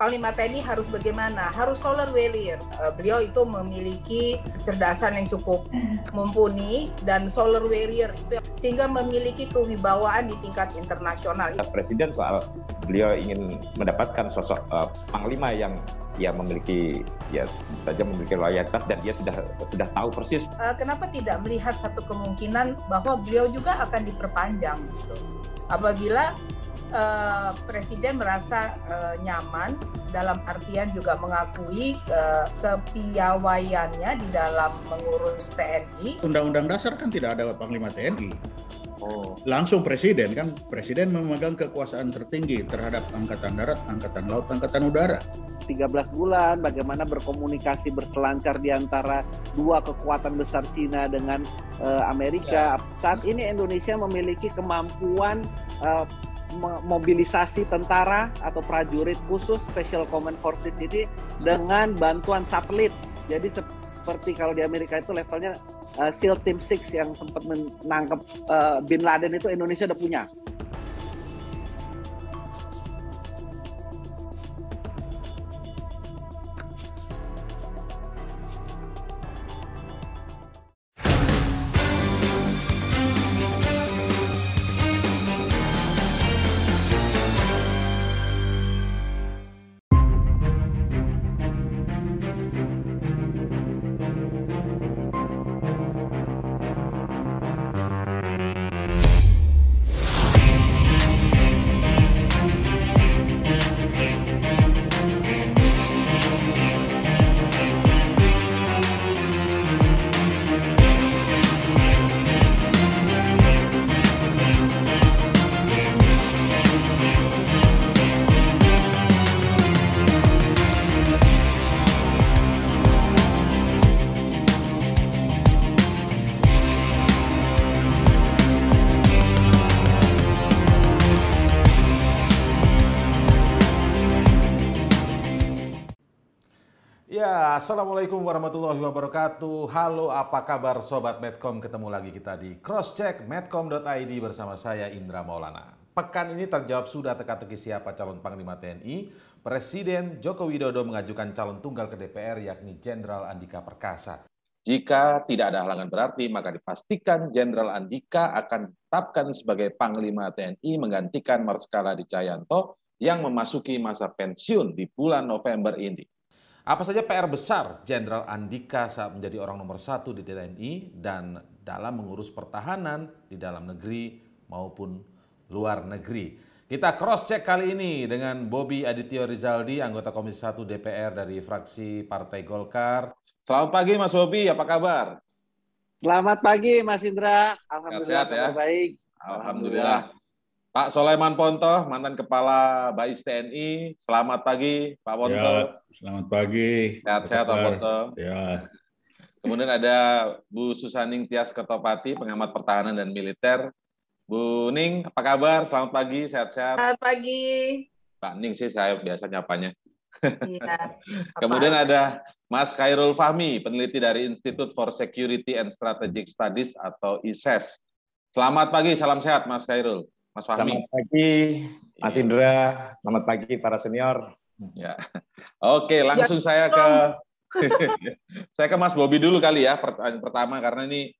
Panglima TNI harus bagaimana? Harus solar warrior. Eh, beliau itu memiliki kecerdasan yang cukup mumpuni dan solar warrior itu sehingga memiliki kewibawaan di tingkat internasional. Nah, Presiden soal beliau ingin mendapatkan sosok uh, panglima yang ia memiliki ya saja memiliki loyalitas dan dia sudah sudah tahu persis. Uh, kenapa tidak melihat satu kemungkinan bahwa beliau juga akan diperpanjang gitu? Apabila uh, presiden merasa uh, nyaman dalam artian juga mengakui uh, kepiawaiannya di dalam mengurus TNI. Undang-undang dasar kan tidak ada panglima TNI. Oh. Langsung presiden kan presiden memegang kekuasaan tertinggi terhadap angkatan darat, angkatan laut, angkatan udara. 13 bulan bagaimana berkomunikasi berkelancar di antara dua kekuatan besar Cina dengan uh, Amerika. Ya. Saat ini Indonesia memiliki kemampuan uh, mobilisasi tentara atau prajurit khusus Special Command Forces ini dengan bantuan satelit. Jadi seperti kalau di Amerika itu levelnya uh, SEAL Team 6 yang sempat menangkap uh, eh, Bin Laden itu Indonesia udah punya. Assalamualaikum warahmatullahi wabarakatuh. Halo, apa kabar Sobat Medcom? Ketemu lagi kita di crosscheck medcom.id bersama saya Indra Maulana. Pekan ini terjawab sudah teka-teki siapa calon Panglima TNI. Presiden Joko Widodo mengajukan calon tunggal ke DPR yakni Jenderal Andika Perkasa. Jika tidak ada halangan berarti, maka dipastikan Jenderal Andika akan ditetapkan sebagai Panglima TNI menggantikan Marskala Dicayanto yang memasuki masa pensiun di bulan November ini. Apa saja PR besar Jenderal Andika saat menjadi orang nomor satu di TNI dan dalam mengurus pertahanan di dalam negeri maupun luar negeri? Kita cross-check kali ini dengan Bobby Adityo Rizaldi, anggota Komisi 1 DPR dari fraksi Partai Golkar. Selamat pagi Mas Bobby, apa kabar? Selamat pagi Mas Indra, Alhamdulillah sehat, ya? baik. Alhamdulillah. Alhamdulillah. Pak Soleman Ponto, mantan Kepala Bais TNI. Selamat pagi, Pak Ponto. Ya, selamat pagi. Sehat-sehat, Pak Ponto. Ya. Kemudian ada Bu Susaning Tias Ketopati, pengamat pertahanan dan militer. Bu Ning, apa kabar? Selamat pagi, sehat-sehat. Selamat pagi. Pak Ning sih saya biasa nyapanya. Iya. Kemudian ada Mas Khairul Fahmi, peneliti dari Institute for Security and Strategic Studies atau ISES. E selamat pagi, salam sehat Mas Khairul. Mas Fahmi. Selamat pagi, Mas iya. Indra. Selamat pagi para senior. Ya. Oke, iya, langsung ya, saya ke saya ke Mas Bobi dulu kali ya pertama karena ini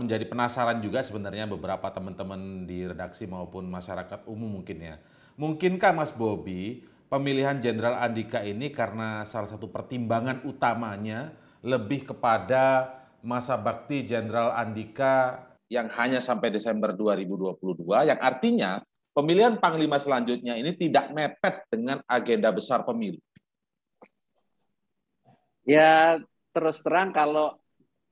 menjadi penasaran juga sebenarnya beberapa teman-teman di redaksi maupun masyarakat umum mungkin ya. Mungkinkah Mas Bobi pemilihan Jenderal Andika ini karena salah satu pertimbangan utamanya lebih kepada masa bakti Jenderal Andika yang hanya sampai Desember 2022, yang artinya pemilihan panglima selanjutnya ini tidak mepet dengan agenda besar pemilu. Ya terus terang kalau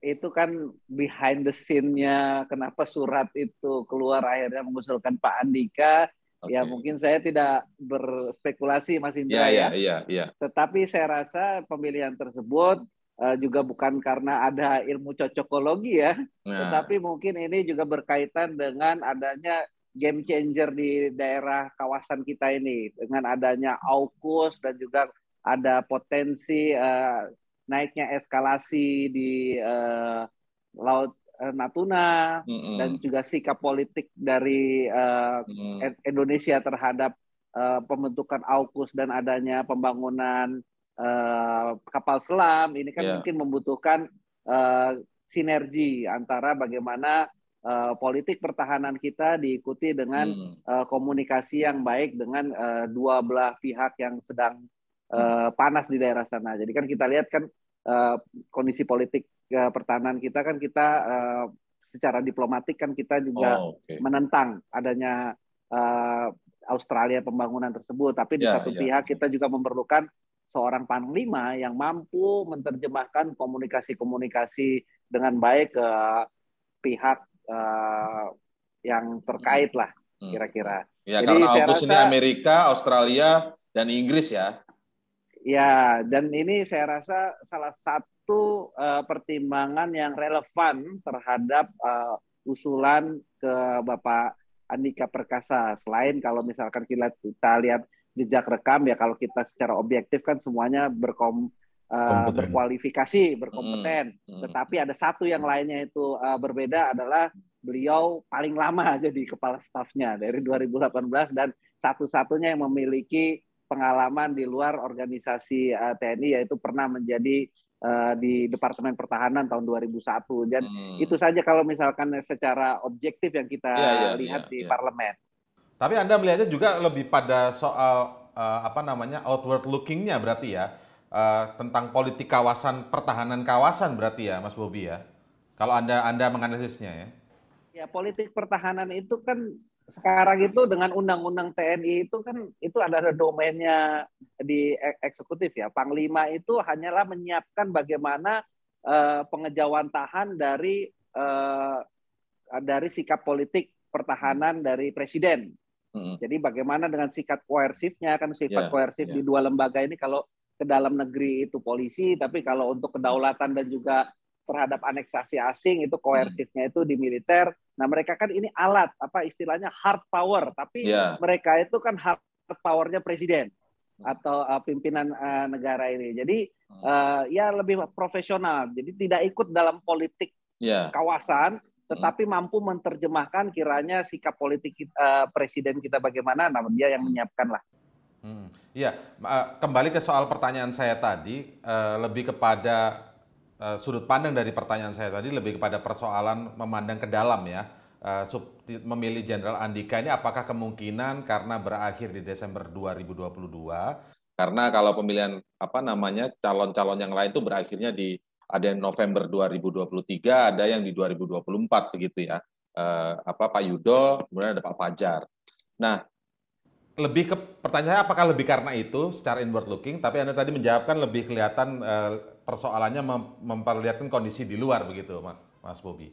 itu kan behind the scene-nya kenapa surat itu keluar akhirnya mengusulkan Pak Andika okay. ya mungkin saya tidak berspekulasi Mas Indra yeah, ya, ya. Iya, yeah, yeah. Tetapi saya rasa pemilihan tersebut uh, juga bukan karena ada ilmu cocokologi ya, nah. tetapi mungkin ini juga berkaitan dengan adanya game changer di daerah kawasan kita ini dengan adanya AUKUS dan juga ada potensi uh, naiknya eskalasi di uh, laut Natuna mm -hmm. dan juga sikap politik dari uh, mm Indonesia terhadap uh, pembentukan AUKUS dan adanya pembangunan Eh, kapal selam ini kan yeah. mungkin membutuhkan uh, sinergi antara bagaimana uh, politik pertahanan kita diikuti dengan hmm. uh, komunikasi yang baik dengan uh, dua belah pihak yang sedang uh, panas di daerah sana. Jadi kan kita lihat kan uh, kondisi politik uh, pertahanan kita kan kita uh, secara diplomatik kan kita juga oh, okay. menentang adanya uh, Australia pembangunan tersebut. Tapi di ya, satu yeah. pihak kita juga memerlukan seorang panglima yang mampu menerjemahkan komunikasi-komunikasi dengan baik ke pihak uh, yang terkait lah hmm. kira-kira. Hmm. Ya, Jadi saya rasa, ini Amerika, Australia, dan Inggris ya. Ya, dan ini saya rasa salah satu uh, pertimbangan yang relevan terhadap uh, usulan ke Bapak Andika Perkasa. Selain kalau misalkan kita lihat jejak rekam ya kalau kita secara objektif kan semuanya berkom eh, berkualifikasi berkompeten hmm. Hmm. tetapi ada satu yang lainnya itu uh, berbeda adalah beliau paling lama jadi kepala stafnya dari 2018 dan satu-satunya yang memiliki pengalaman di luar organisasi uh, eh, TNI yaitu pernah menjadi di Departemen Pertahanan tahun 2001 dan hmm. itu saja kalau misalkan secara objektif yang kita ya, ya, lihat ya, di iya. parlemen. Tapi Anda melihatnya juga lebih pada soal uh, apa namanya outward lookingnya berarti ya uh, tentang politik kawasan pertahanan kawasan berarti ya Mas Bobi ya. Kalau Anda Anda menganalisisnya ya. Ya politik pertahanan itu kan sekarang itu dengan undang-undang TNI itu kan itu adalah domainnya di e, eksekutif ya. Panglima itu hanyalah menyiapkan bagaimana uh, eh, pengejauhan tahan dari uh, dari sikap politik pertahanan dari presiden Hmm. Jadi bagaimana dengan sikap koersifnya kan sifat yeah, koersif yeah. di dua lembaga ini kalau ke dalam negeri itu polisi, tapi kalau untuk kedaulatan dan juga terhadap aneksasi asing itu koersifnya hmm. itu di militer. Nah mereka kan ini alat apa istilahnya hard power, tapi yeah. mereka itu kan hard powernya presiden mm. atau uh, pimpinan uh, negara ini. Jadi uh, ya lebih profesional. Jadi tidak ikut dalam politik yeah. kawasan, Hmm. tetapi mampu menerjemahkan kiranya sikap politik kita, uh, eh, presiden kita bagaimana, namun dia yang menyiapkan lah. Hmm. uh, kembali ke soal pertanyaan saya tadi, uh, lebih kepada uh, sudut pandang dari pertanyaan saya tadi, lebih kepada persoalan memandang ke dalam ya, uh, sub, memilih Jenderal Andika ini apakah kemungkinan karena berakhir di Desember 2022? Karena kalau pemilihan apa namanya calon-calon yang lain itu berakhirnya di ada yang November 2023, ada yang di 2024 begitu ya. Eh, apa Pak Yudo, kemudian ada Pak Fajar. Nah, lebih ke pertanyaan apakah lebih karena itu secara inward looking, tapi Anda tadi menjawabkan lebih kelihatan eh, persoalannya mem memperlihatkan kondisi di luar begitu, Mas Bobi.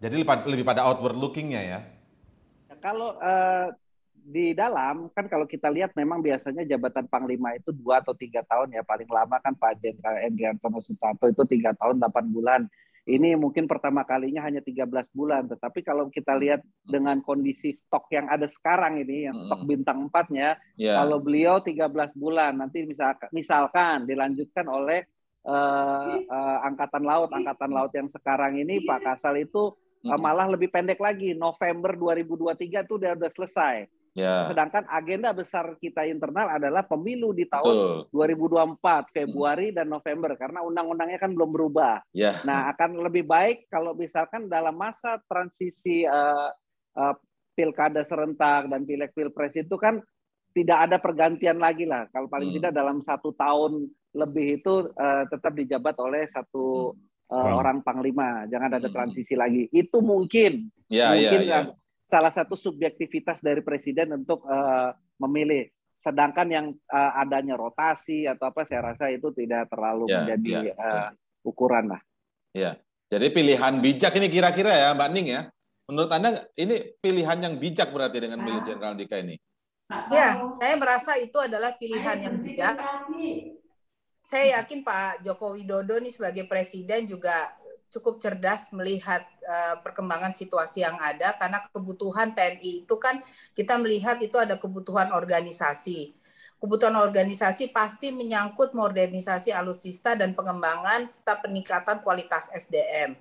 Jadi lebih pada outward looking-nya ya. Kalau uh, di dalam kan kalau kita lihat memang biasanya jabatan panglima itu dua atau tiga tahun ya paling lama kan Pak Jenderal Endriantono Sutanto itu tiga tahun delapan bulan ini mungkin pertama kalinya hanya 13 bulan tetapi kalau kita hmm. lihat dengan kondisi stok yang ada sekarang ini yang hmm. stok bintang empatnya yeah. kalau beliau 13 bulan nanti misalkan, misalkan dilanjutkan oleh uh, uh, angkatan laut angkatan laut yang sekarang ini Pak Kasal itu uh, malah lebih pendek lagi November 2023 itu udah udah selesai Ya. Sedangkan agenda besar kita internal adalah pemilu di tahun Betul. 2024 hmm. Februari hmm. dan November karena undang-undangnya kan belum berubah. Ya. Nah, hmm. akan lebih baik kalau misalkan dalam masa transisi uh, uh, pilkada serentak dan pilek pilpres itu kan tidak ada pergantian lagi lah. Kalau paling hmm. tidak dalam satu tahun lebih itu uh, tetap dijabat oleh satu hmm. uh, orang. panglima. Jangan ada transisi lagi. Itu mungkin. Ya, ya mungkin ya, ya salah satu subjektivitas dari presiden untuk uh, memilih. Sedangkan yang uh, adanya rotasi atau apa, saya rasa itu tidak terlalu ya, menjadi ya, uh, ukuran lah. Ya, jadi pilihan bijak ini kira-kira ya, Mbak Ning ya. Menurut Anda ini pilihan yang bijak berarti dengan milih ah. Jenderal Dika ini? Ya, saya merasa itu adalah pilihan yang bijak. Saya yakin Pak Joko Widodo ini sebagai presiden juga cukup cerdas melihat uh, perkembangan situasi yang ada karena kebutuhan TNI itu kan kita melihat itu ada kebutuhan organisasi. Kebutuhan organisasi pasti menyangkut modernisasi alutsista dan pengembangan serta peningkatan kualitas SDM.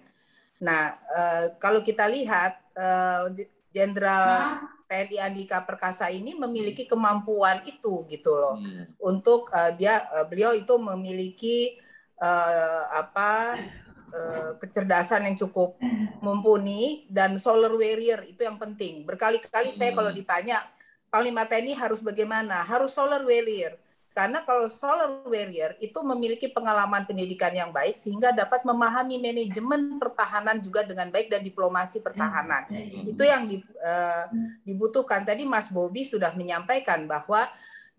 Nah, uh, kalau kita lihat eh, Jenderal uh, TNI Andika Perkasa ini memiliki kemampuan itu gitu loh. Hmm. Untuk dia beliau itu memiliki apa Eh, kecerdasan yang cukup mumpuni dan solar warrior itu yang penting. Berkali-kali saya kalau hmm. ditanya Panglima TNI harus bagaimana? Harus solar warrior. Karena kalau solar warrior itu memiliki pengalaman pendidikan yang baik sehingga dapat memahami manajemen pertahanan juga dengan baik dan diplomasi pertahanan. Hmm, ya, ya. Itu yang eh, dibutuhkan. Tadi Mas Bobi sudah menyampaikan bahwa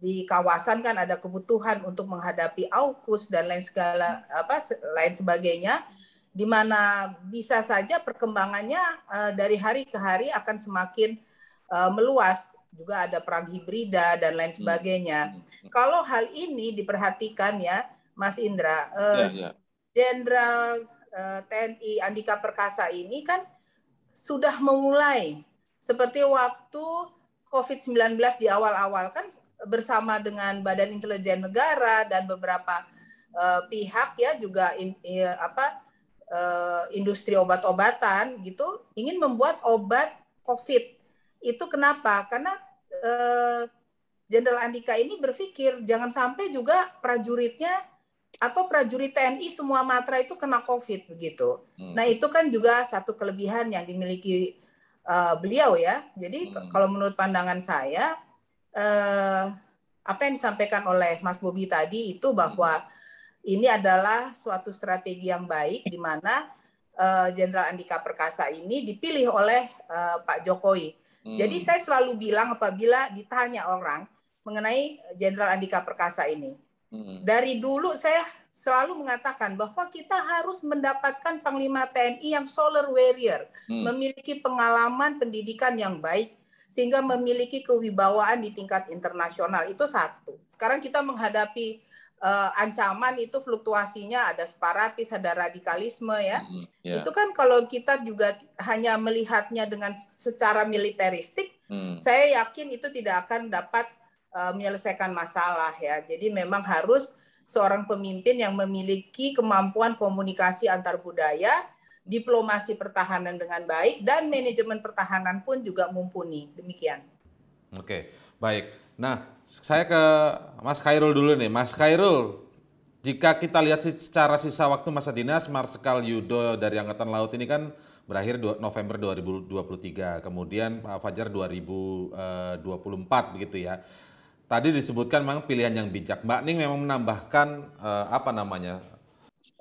di kawasan kan ada kebutuhan untuk menghadapi AUKUS dan lain segala apa lain sebagainya di mana bisa saja perkembangannya eh, dari hari ke hari akan semakin eh, meluas juga ada perang hibrida dan lain hmm. sebagainya. Hmm. Kalau hal ini diperhatikan ya, Mas Indra, Jenderal eh, ya, ya. TNI Andika Perkasa ini kan sudah memulai seperti waktu COVID-19 di awal-awal kan bersama dengan Badan Intelijen Negara dan beberapa uh, pihak ya juga in, apa Eh, industri obat-obatan gitu ingin membuat obat COVID. Itu kenapa? Karena eh, Jenderal eh, Andika ini berpikir jangan sampai juga prajuritnya atau prajurit TNI semua matra itu kena COVID begitu. Hmm. Nah itu kan juga satu kelebihan yang dimiliki uh, beliau ya. Jadi hmm. kalau menurut pandangan saya eh, apa yang disampaikan oleh Mas Bobi tadi itu bahwa hmm ini adalah suatu strategi yang baik di mana eh, Jenderal uh, Andika Perkasa ini dipilih oleh uh, Pak Jokowi. Hmm. Jadi saya selalu bilang apabila ditanya orang mengenai Jenderal Andika Perkasa ini, hmm. dari dulu saya selalu mengatakan bahwa kita harus mendapatkan Panglima TNI yang solar warrior, hmm. memiliki pengalaman pendidikan yang baik, sehingga memiliki kewibawaan di tingkat internasional. Itu satu. Sekarang kita menghadapi uh, ancaman itu fluktuasinya ada separatis, ada radikalisme ya. Mm, yeah. Itu kan kalau kita juga hanya melihatnya dengan secara militeristik, mm. saya yakin itu tidak akan dapat uh, menyelesaikan masalah ya. Jadi memang harus seorang pemimpin yang memiliki kemampuan komunikasi antar budaya, diplomasi pertahanan dengan baik dan manajemen pertahanan pun juga mumpuni. Demikian. Oke, baik. Nah, saya ke Mas Khairul dulu nih. Mas Khairul, jika kita lihat secara sisa waktu masa dinas Marsikal Yudo dari Angkatan Laut ini kan berakhir November 2023, kemudian Pak Fajar 2024 eh, begitu ya. Tadi disebutkan memang pilihan yang bijak. Mbak Ning memang menambahkan eh, apa namanya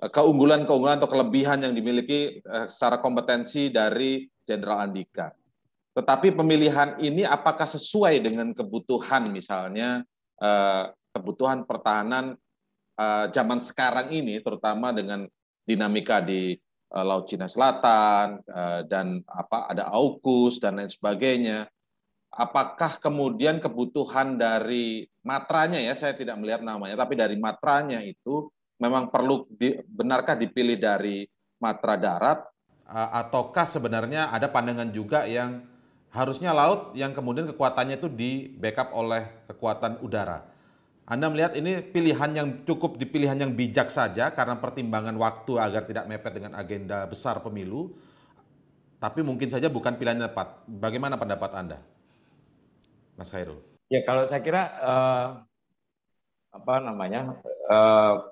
eh, keunggulan-keunggulan atau kelebihan yang dimiliki secara kompetensi dari Jenderal Andika. Tetapi pemilihan ini apakah sesuai dengan kebutuhan misalnya eh, kebutuhan pertahanan eh, zaman sekarang ini terutama dengan dinamika di eh, Laut Cina Selatan dan apa ada AUKUS dan lain sebagainya. Apakah kemudian kebutuhan dari matranya ya saya tidak melihat namanya tapi dari matranya itu memang perlu di, benarkah dipilih dari matra darat ataukah sebenarnya ada pandangan juga yang harusnya laut yang kemudian kekuatannya itu di backup oleh kekuatan udara. Anda melihat ini pilihan yang cukup dipilihan yang bijak saja karena pertimbangan waktu agar tidak mepet dengan agenda besar pemilu. Tapi mungkin saja bukan pilihan yang tepat. Bagaimana pendapat Anda? Mas Khairul. Ya kalau saya kira uh, apa namanya uh,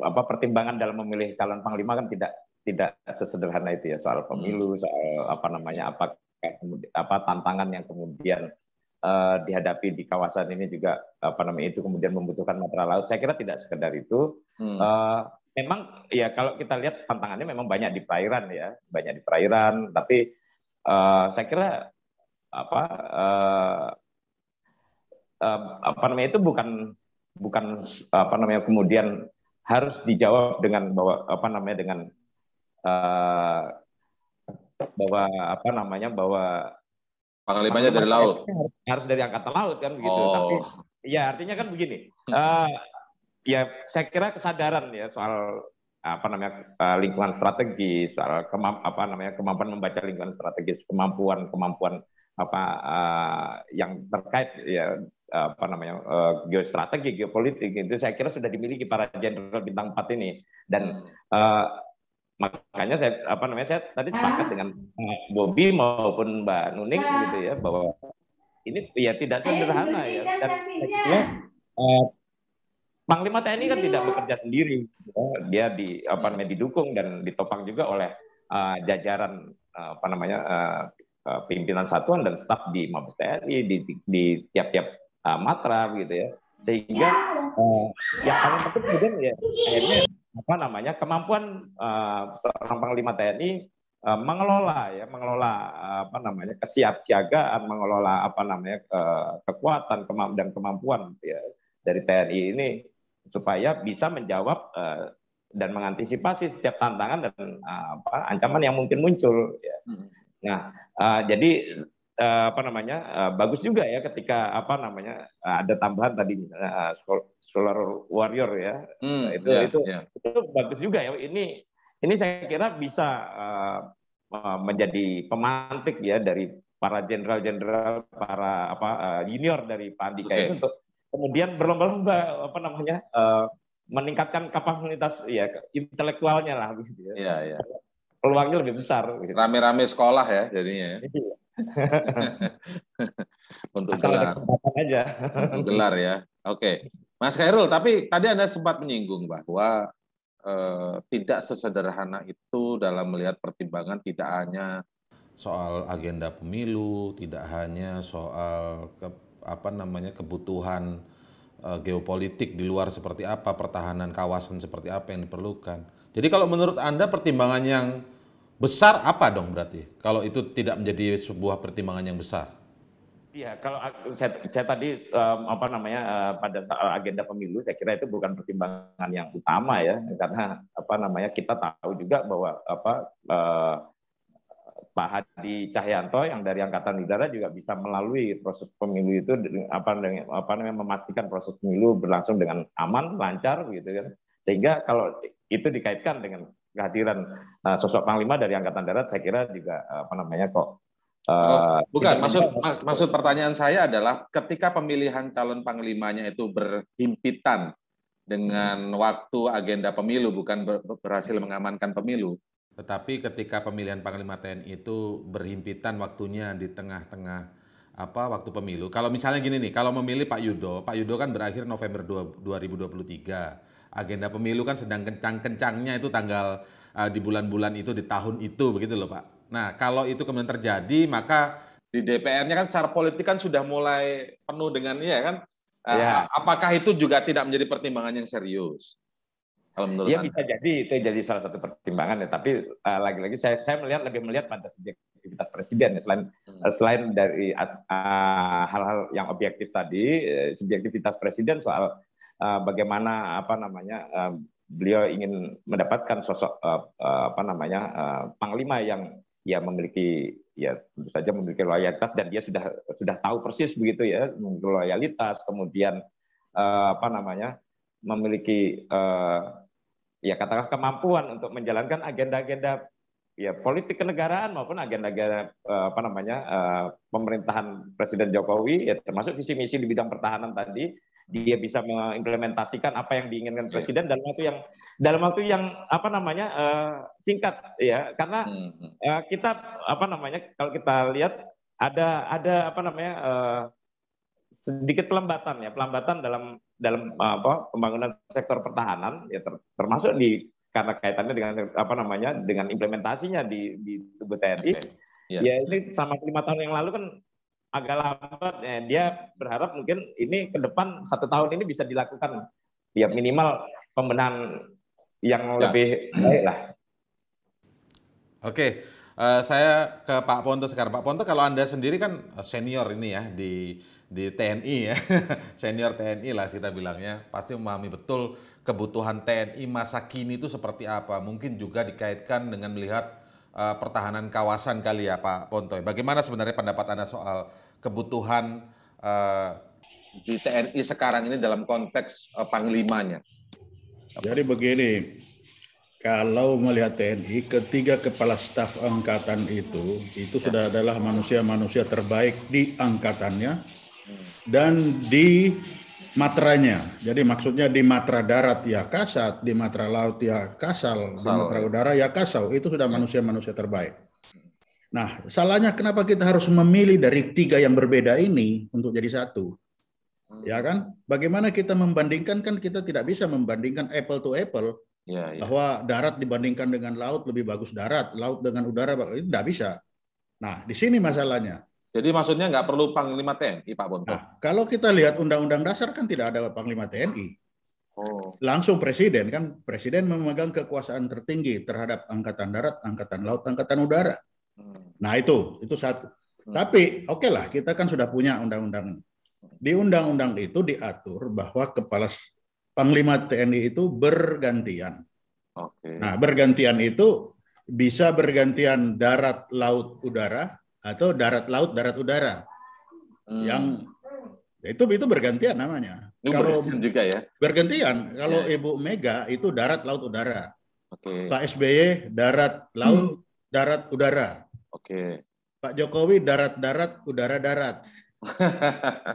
apa pertimbangan dalam memilih calon panglima kan tidak tidak sesederhana itu ya soal pemilu hmm. soal apa namanya apa apa tantangan yang kemudian uh, dihadapi di kawasan ini juga apa namanya itu kemudian membutuhkan material laut. Saya kira tidak sekedar itu. Hmm. Uh, memang ya kalau kita lihat tantangannya memang banyak di perairan ya, banyak di perairan. Tapi uh, saya kira apa uh, uh, apa namanya itu bukan bukan apa namanya kemudian harus dijawab dengan bahwa apa namanya dengan uh, bahwa apa namanya bahwa panglimanya dari laut harus dari angkatan laut kan begitu. Oh. Tapi ya artinya kan begini. Uh, ya saya kira kesadaran ya soal apa namanya eh, lingkungan strategis, soal kemamp apa namanya kemampuan membaca lingkungan strategis, kemampuan kemampuan apa uh, yang terkait ya apa namanya uh, geostrategi geopolitik itu saya kira sudah dimiliki para jenderal bintang 4 ini dan uh, makanya saya apa namanya saya tadi ah. sepakat dengan Bobby maupun Mbak Nuning ah. gitu ya bahwa ini ya tidak sederhana ya. Dan, ya Panglima TNI kan tidak iya. bekerja sendiri, dia di apa namanya didukung dan ditopang juga oleh uh, jajaran uh, apa namanya uh, pimpinan satuan dan staf di Mabes TNI di tiap-tiap uh, matra gitu ya, sehingga uh, ya. yang paling penting kemudian ya akhirnya apa namanya kemampuan uh, panglima TNI uh, eh, mengelola ya mengelola uh, apa namanya kesiapsiagaan mengelola apa namanya ke, kekuatan kemamp dan kemampuan ya, dari TNI ini supaya bisa menjawab uh, dan mengantisipasi setiap tantangan dan uh, apa, ancaman yang mungkin muncul ya. Hmm. Nah, uh, jadi uh, apa namanya? Uh, bagus juga ya ketika apa namanya? Uh, ada tambahan tadi uh, solar warrior ya. Hmm, nah, itu yeah, itu yeah. itu bagus juga ya. Ini ini saya kira bisa uh, menjadi pemantik ya dari para jenderal-jenderal, para apa uh, junior dari Pak Andika okay. itu untuk kemudian berlomba-lomba apa namanya uh, meningkatkan kapasitas ya intelektualnya lah gitu ya. Yeah, yeah. Peluangnya lebih besar. rame gitu. Rame-rame sekolah ya jadinya. Ya. Iya. Untuk gelar. aja. Untuk gelar ya. Oke. Okay. Mas Khairul, tapi tadi Anda sempat menyinggung bahwa eh, tidak sesederhana itu dalam melihat pertimbangan tidak hanya soal agenda pemilu, tidak hanya soal ke, apa namanya kebutuhan eh, geopolitik di luar seperti apa, pertahanan kawasan seperti apa yang diperlukan. Jadi kalau menurut Anda pertimbangan yang besar apa dong berarti? Kalau itu tidak menjadi sebuah pertimbangan yang besar? Iya, kalau saya, saya tadi um, apa namanya uh, pada soal eh, agenda pemilu, saya kira itu bukan pertimbangan yang utama ya, karena apa namanya kita tahu juga bahwa apa uh, Pak Hadi Cahyanto yang dari Angkatan Udara juga bisa melalui proses pemilu itu apa apa namanya memastikan proses pemilu berlangsung dengan aman, lancar gitu kan, sehingga kalau itu dikaitkan dengan kehadiran uh, sosok panglima dari Angkatan Darat, saya kira juga uh, apa namanya kok Uh, Bukan, maksud mak maksud pertanyaan saya adalah ketika pemilihan calon panglimanya itu berhimpitan dengan hmm. waktu agenda pemilu, bukan ber berhasil mengamankan pemilu. Tetapi ketika pemilihan panglima TNI itu berhimpitan waktunya di tengah-tengah apa waktu pemilu. Kalau misalnya gini nih, kalau memilih Pak Yudo, Pak Yudo kan berakhir November 2, 2023. Agenda pemilu kan sedang kencang-kencangnya itu tanggal uh, di bulan-bulan itu di tahun itu begitu loh Pak. Nah, kalau itu kemudian terjadi, maka di DPR-nya kan secara politik kan sudah mulai penuh dengan ya kan. Eh, ya. Apakah itu juga tidak menjadi pertimbangan yang serius? Kalau menurut ya, bisa jadi itu jadi salah satu pertimbangan ya. Tapi lagi eh, lagi-lagi saya saya melihat lebih melihat pada subjektivitas presiden ya. Selain hmm. Eh, selain dari hal hal-hal yang objektif tadi, subjektivitas presiden soal uh, bagaimana apa namanya uh, beliau ingin mendapatkan sosok uh, uh, apa namanya uh, panglima yang ya memiliki ya tentu saja memiliki loyalitas dan dia sudah sudah tahu persis begitu ya memiliki loyalitas kemudian eh, apa namanya memiliki eh, ya katakanlah kemampuan untuk menjalankan agenda-agenda ya politik kenegaraan maupun agenda-agenda eh, apa namanya eh, pemerintahan Presiden Jokowi ya termasuk visi misi di bidang pertahanan tadi dia bisa mengimplementasikan apa yang diinginkan iya. presiden dalam waktu yang dalam waktu yang apa namanya eh, singkat ya karena uh, kita apa namanya kalau kita lihat ada ada apa namanya eh, sedikit pelambatan ya pelambatan dalam dalam apa pembangunan sektor pertahanan ya termasuk di karena kaitannya dengan apa namanya dengan implementasinya di di tubuh TNI okay. Iya. yes. ya ini sama lima tahun yang lalu kan agak lambat ya. dia berharap mungkin ini ke depan satu tahun ini bisa dilakukan ya minimal pembenahan yang ya. lebih baik lah. Oke, uh, saya ke Pak Ponto sekarang. Pak Ponto, kalau anda sendiri kan senior ini ya di di TNI ya, senior TNI lah kita bilangnya, pasti memahami betul kebutuhan TNI masa kini itu seperti apa. Mungkin juga dikaitkan dengan melihat uh, pertahanan kawasan kali ya Pak Pontoy. Bagaimana sebenarnya pendapat anda soal kebutuhan uh, di TNI sekarang ini dalam konteks uh, panglimanya? Jadi begini, kalau melihat TNI, ketiga kepala staf angkatan itu, itu sudah adalah manusia-manusia terbaik di angkatannya dan di matranya. Jadi maksudnya di matra darat ya Kasat, di matra laut ya Kasal, Kasal. di matra udara ya Kasau. Itu sudah manusia-manusia terbaik. Nah, salahnya kenapa kita harus memilih dari tiga yang berbeda ini untuk jadi satu? Hmm. Ya kan? Bagaimana kita membandingkan kan kita tidak bisa membandingkan apple to apple ya, ya. bahwa darat dibandingkan dengan laut lebih bagus darat, laut dengan udara itu tidak bisa. Nah, di sini masalahnya. Jadi maksudnya nggak perlu Panglima TNI, Pak Bonto? Nah, kalau kita lihat Undang-Undang Dasar kan tidak ada Panglima TNI. Oh. Langsung Presiden kan, Presiden memegang kekuasaan tertinggi terhadap Angkatan Darat, Angkatan Laut, Angkatan Udara. Hmm. Nah itu, itu satu. Hmm. Tapi oke okay lah, kita kan sudah punya undang-undang Di undang-undang itu diatur bahwa kepala panglima TNI itu bergantian. Okay. Nah bergantian itu bisa bergantian darat, laut, udara atau darat, laut, darat, udara. Hmm. Yang ya itu itu bergantian namanya. Ini kalau bergantian juga ya. Bergantian. Kalau ya. Ibu Mega itu darat, laut, udara. Okay. Pak SBY darat, laut, hmm. darat, udara. Oke. Pak Jokowi darat-darat, udara darat.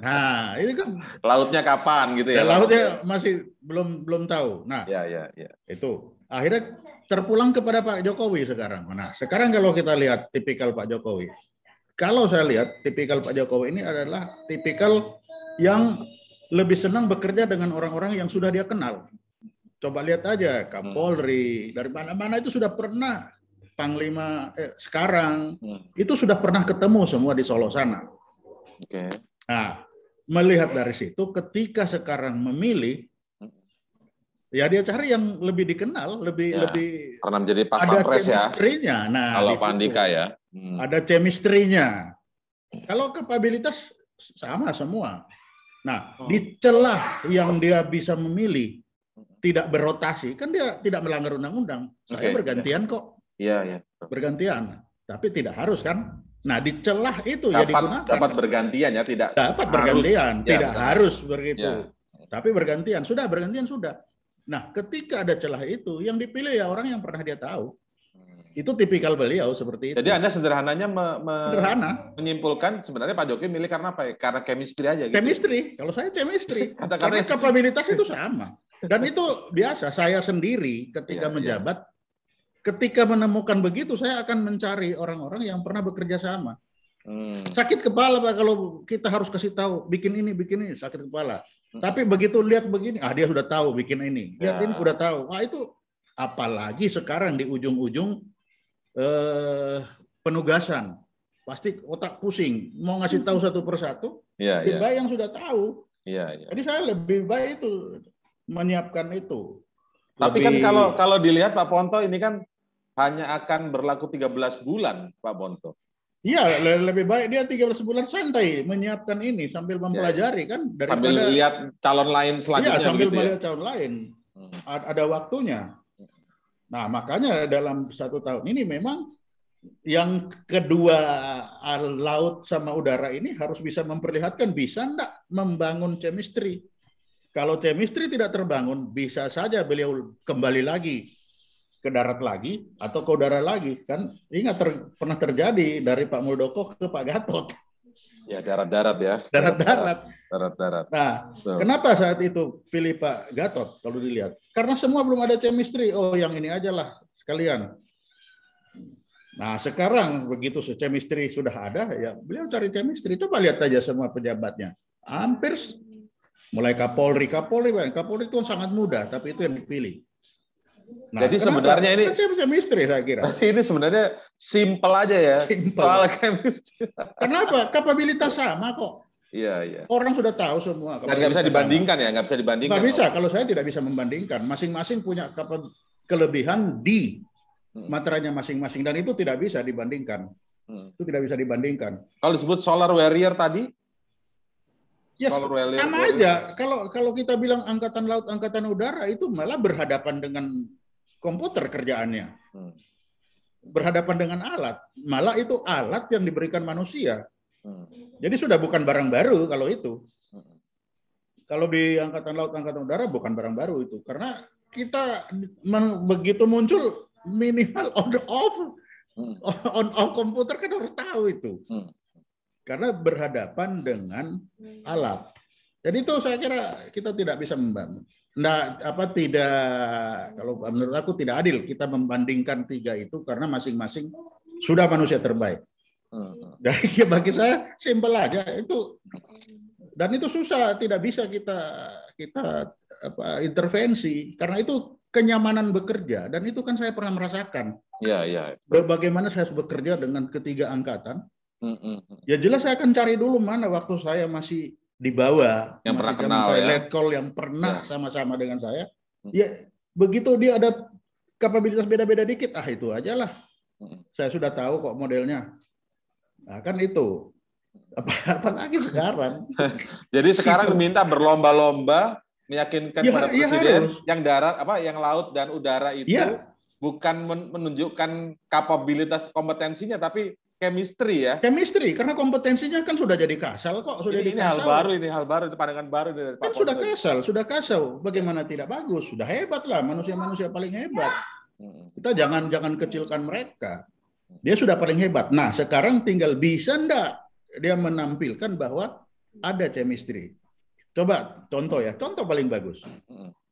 nah, ini kan lautnya kapan gitu ya? ya lautnya masih belum belum tahu. Nah, ya, ya, ya. itu akhirnya terpulang kepada Pak Jokowi sekarang. Nah, sekarang kalau kita lihat tipikal Pak Jokowi, kalau saya lihat tipikal Pak Jokowi ini adalah tipikal yang lebih senang bekerja dengan orang-orang yang sudah dia kenal. Coba lihat aja Kapolri hmm. dari mana-mana itu sudah pernah Panglima eh, sekarang hmm. itu sudah pernah ketemu semua di Solo sana. Okay. Nah, melihat dari situ, ketika sekarang memilih, ya dia cari yang lebih dikenal, lebih ya, lebih karena menjadi pas ada ya. chemistry-nya. Ya. Nah, kalau Pandika ya, hmm. ada chemistry-nya. Kalau kapabilitas sama semua. Nah, oh. di celah yang dia bisa memilih tidak berotasi, kan dia tidak melanggar undang-undang. Saya okay. bergantian kok. Iya, iya. Bergantian, tapi tidak harus kan? Nah, di celah itu ya dapat, ya digunakan. Dapat bergantian ya, tidak. Dapat harus, bergantian, ya, tidak betul. harus begitu. Ya. Tapi bergantian, sudah bergantian sudah. Nah, ketika ada celah itu, yang dipilih ya orang yang pernah dia tahu. Hmm. Itu tipikal beliau seperti itu. Jadi Anda sederhananya me, me, sederhana. menyimpulkan sebenarnya Pak Jokowi milih karena apa ya? Karena chemistry aja gitu. Chemistry. Kalau saya chemistry. Kata -kata karena kapabilitas itu sama. Dan itu biasa saya sendiri ketika ya, menjabat ketika menemukan begitu saya akan mencari orang-orang yang pernah bekerja sama. Hmm. Sakit kepala Pak kalau kita harus kasih tahu bikin ini bikin ini sakit kepala. Hmm. Tapi begitu lihat begini, ah dia sudah tahu bikin ini. Lihat ya. ini sudah tahu. ah itu apalagi sekarang di ujung-ujung eh, penugasan pasti otak pusing mau ngasih tahu satu persatu. Ya, tiba ya. yang sudah tahu. Ya, ya. Jadi saya lebih baik itu menyiapkan itu. Tapi kan kalau kalau dilihat Pak Ponto ini kan hanya akan berlaku 13 bulan Pak Ponto. Iya, lebih baik dia 13 bulan santai menyiapkan ini sambil ya. mempelajari kan daripada sambil lihat calon lain iya, selanjutnya. Iya, sambil gitu ya. melihat ya? calon lain. Hmm. Ada waktunya. Nah, makanya dalam satu tahun ini memang yang kedua laut sama udara ini harus bisa memperlihatkan bisa enggak membangun chemistry kalau chemistry tidak terbangun, bisa saja beliau kembali lagi ke darat lagi atau ke udara lagi. Kan ingat ter, pernah terjadi dari Pak Muldoko ke Pak Gatot. Ya darat-darat ya. Darat-darat. Darat-darat. Nah, so. kenapa saat itu pilih Pak Gatot kalau dilihat? Karena semua belum ada chemistry. Oh, yang ini aja lah sekalian. Nah, sekarang begitu chemistry sudah ada, ya beliau cari chemistry. Coba lihat aja semua pejabatnya. Hampir mulai Kapolri, Kapolri, Kapolri itu kan sangat mudah, tapi itu yang dipilih. Nah, Jadi kenapa? sebenarnya ini kan misteri saya kira. Ini sebenarnya simple aja ya simple. soal chemistry. Kenapa? Kapabilitas sama kok. Iya, iya. Orang sudah tahu semua. Dan nggak bisa dibandingkan sama. ya, nggak bisa dibandingkan. Nggak bisa. Kalau saya tidak bisa membandingkan. Masing-masing punya kelebihan di hmm. materinya masing-masing dan itu tidak bisa dibandingkan. Hmm. Itu tidak bisa dibandingkan. Kalau disebut solar warrior tadi, Ya, sama aja. Kalau kalau kita bilang angkatan laut, angkatan udara itu malah berhadapan dengan komputer kerjaannya. Hmm. Berhadapan dengan alat. Malah itu alat yang diberikan manusia. Hmm. Jadi sudah bukan barang baru kalau itu. Hmm. Kalau di angkatan laut, angkatan udara bukan barang baru itu. Karena kita begitu muncul minimal on off on off komputer kan harus tahu itu. Hmm karena berhadapan dengan hmm. alat. Jadi itu saya kira kita tidak bisa membangun. Nah, apa tidak kalau menurut aku tidak adil kita membandingkan tiga itu karena masing-masing sudah manusia terbaik. Hmm. Dan ya bagi saya simpel aja itu dan itu susah tidak bisa kita kita apa, intervensi karena itu kenyamanan bekerja dan itu kan saya pernah merasakan. Ya, ya. Bagaimana saya bekerja dengan ketiga angkatan Ya jelas saya akan cari dulu mana waktu saya masih di bawah, yang masih pernah kenal, saya ya? call yang pernah sama ya. sama-sama dengan saya. Mm. Ya begitu dia ada kapabilitas beda-beda dikit, ah itu aja lah. Mm. Saya sudah tahu kok modelnya. Nah, kan itu. Apa, apa lagi sekarang. Jadi sekarang minta berlomba-lomba meyakinkan ya, ya, presiden harus. yang darat apa yang laut dan udara itu ya. bukan menunjukkan kapabilitas kompetensinya tapi chemistry ya. Chemistry karena kompetensinya kan sudah jadi kasal kok, sudah ini, Ini hal baru ini hal baru itu pandangan baru dari Pak. Kan sudah kasal, sudah kasal. Bagaimana tidak bagus? Sudah hebat lah manusia-manusia paling hebat. Kita jangan jangan kecilkan mereka. Dia sudah paling hebat. Nah, sekarang tinggal bisa ndak dia menampilkan bahwa ada chemistry. Coba contoh ya, contoh paling bagus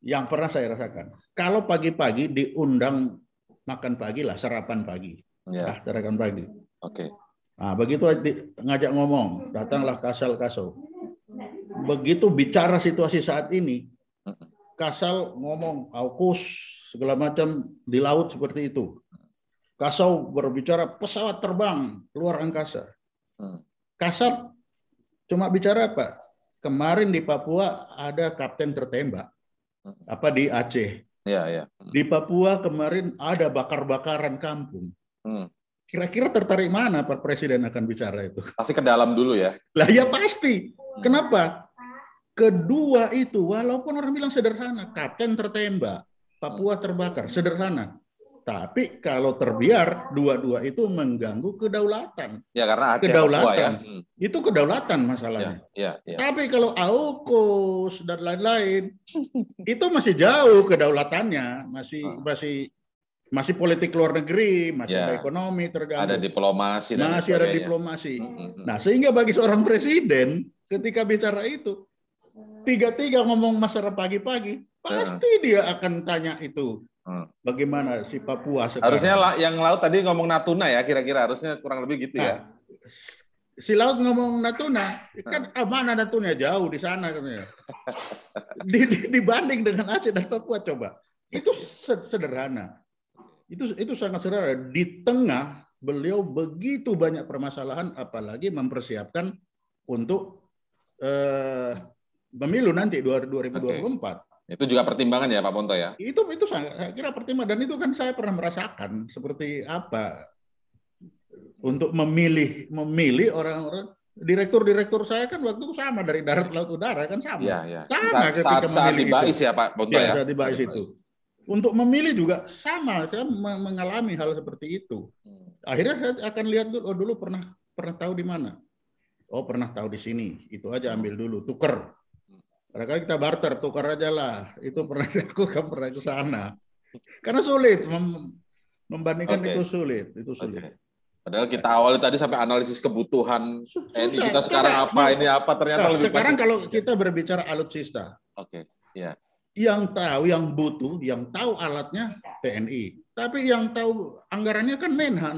yang pernah saya rasakan. Kalau pagi-pagi diundang makan pagi lah, sarapan pagi. Ya. Nah, sarapan pagi Oke. Okay. Nah, begitu ngajak ngomong, datanglah kasal kasau. Begitu bicara situasi saat ini, kasal ngomong aukus segala macam di laut seperti itu. Kasau berbicara pesawat terbang luar angkasa. Kasal cuma bicara apa? Kemarin di Papua ada kapten tertembak. Apa di Aceh? Ya, ya. Di Papua kemarin ada bakar-bakaran kampung. Hmm. Kira-kira tertarik mana Pak Presiden akan bicara itu? Pasti ke dalam dulu ya. Lah ya pasti. Kenapa? Kedua itu, walaupun orang bilang sederhana, kapten tertembak, Papua terbakar, sederhana. Tapi kalau terbiar dua-dua itu mengganggu kedaulatan. Ya karena Aceh kedaulatan. Papua, ya. Hmm. Itu kedaulatan masalahnya. Ya, ya, ya. Tapi kalau AUKUS dan lain-lain itu masih jauh kedaulatannya, masih hmm. masih masih politik luar negeri, masih ya. ada ekonomi terganggu. Ada diplomasi. Masih ada diplomasi. Nah, sehingga bagi seorang presiden ketika bicara itu tiga-tiga ngomong masalah pagi-pagi, pasti ya. dia akan tanya itu. Hmm. Bagaimana si Papua sekarang? Harusnya yang laut tadi ngomong Natuna ya, kira-kira harusnya kurang lebih gitu ya. Nah, si laut ngomong Natuna, hmm. kan mana Natuna jauh di sana Di, di, dibanding dengan Aceh dan Papua coba, itu sederhana. Itu itu sangat sederhana di tengah beliau begitu banyak permasalahan apalagi mempersiapkan untuk eh, pemilu nanti 2024. Okay. Itu juga pertimbangan ya Pak Ponto ya? Itu itu saya, saya kira pertimbangan dan itu kan saya pernah merasakan seperti apa untuk memilih memilih orang-orang direktur-direktur saya kan waktu itu sama dari darat laut udara kan sama. Ya, ya. Sama saat, ketika saat, memilih saat dibais itu. ya Pak Ponto ya. ya. Saat dibais itu untuk memilih juga sama saya mengalami hal seperti itu hmm. akhirnya saya akan lihat dulu oh dulu pernah pernah tahu di mana oh pernah tahu di sini itu aja ambil dulu tuker mereka kita barter tukar aja lah itu pernah aku kan pernah ke sana karena sulit mem membandingkan okay. itu sulit itu sulit okay. Padahal kita awal tadi sampai analisis kebutuhan ini kita sekarang apa ini apa ternyata nah, lebih sekarang kalau kita berbicara alutsista. Oke, okay. ya yang tahu, yang butuh, yang tahu alatnya TNI. Tapi yang tahu anggarannya kan Menhan.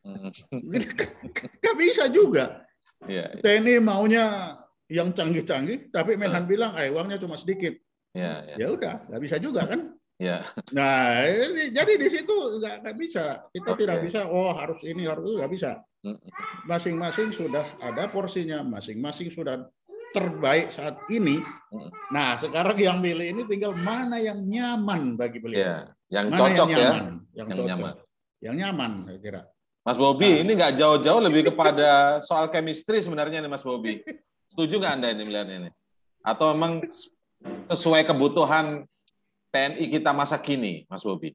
Hmm. Gak kan, kan bisa juga. Iya. TNI maunya yang canggih-canggih, tapi iya. Menhan uh. bilang, eh uangnya cuma sedikit. Iya, ya, udah, nggak bisa juga kan? Nah, jadi di situ nggak bisa. Kita okay. tidak bisa. Oh, harus ini harus itu nggak bisa. Masing-masing sudah ada porsinya, masing-masing sudah terbaik saat ini. Nah, sekarang yang milih ini tinggal mana yang nyaman bagi beliau. Ya, yang mana cocok yang ya. nyaman, ya. Yang, yang cocok. nyaman. Yang nyaman, saya kira. Mas Bobi, nah. ini nggak jauh-jauh lebih kepada soal chemistry sebenarnya nih Mas Bobi. Setuju nggak Anda ini melihat ini? Atau memang sesuai kebutuhan TNI kita masa kini, Mas Bobi?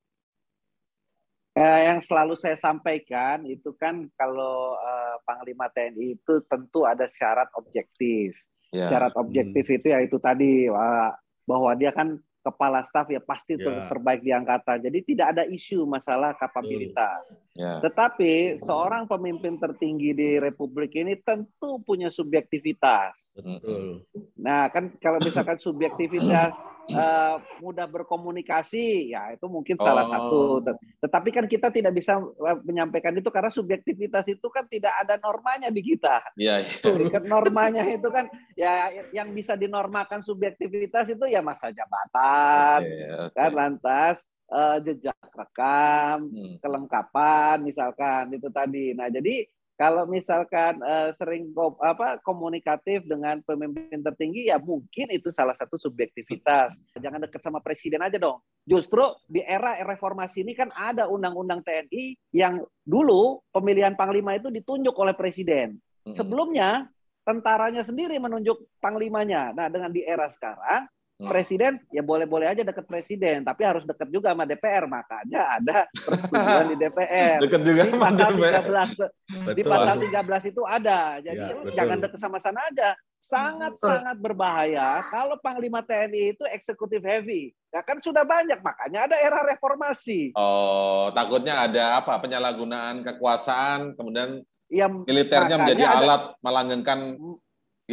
Eh, yang selalu saya sampaikan itu kan kalau eh, Panglima TNI itu tentu ada syarat objektif yeah. Syarat objektif mm. itu ya itu tadi bahwa dia kan kepala staf ya pasti ya. terbaik di angkatan. Jadi tidak ada isu masalah kapabilitas. Yeah. Tetapi seorang pemimpin tertinggi di republik ini tentu punya subjektivitas. Betul. Nah, kan kalau misalkan subjektivitas uh, mudah berkomunikasi ya itu mungkin oh. salah satu tetapi kan kita tidak bisa eh, menyampaikan itu karena subjektivitas itu kan tidak ada normanya di kita ya, ya. normanya itu kan ya yang bisa dinormakan subjektivitas itu ya masa jabatan okay, okay. kan lantas uh, jejak rekam hmm. kelengkapan misalkan itu tadi nah jadi kalau misalkan uh, sering kom apa komunikatif dengan pemimpin tertinggi ya mungkin itu salah satu subjektivitas. Jangan dekat sama presiden aja dong. Justru di era reformasi ini kan ada undang-undang TNI yang dulu pemilihan panglima itu ditunjuk oleh presiden. Hmm. Sebelumnya tentaranya sendiri menunjuk panglimanya. Nah, dengan di era sekarang Hmm. presiden ya boleh-boleh aja deket presiden, tapi harus deket juga sama DPR. Makanya ada persetujuan di DPR. Deket juga di pasal sama 13 DPR. di pasal 13 itu ada. Jadi ya, jangan deket sama sana aja. Sangat-sangat berbahaya kalau Panglima TNI itu eksekutif heavy. Ya kan sudah banyak, makanya ada era reformasi. Oh, takutnya ada apa? Penyalahgunaan kekuasaan, kemudian ya, militernya menjadi ada, alat melanggengkan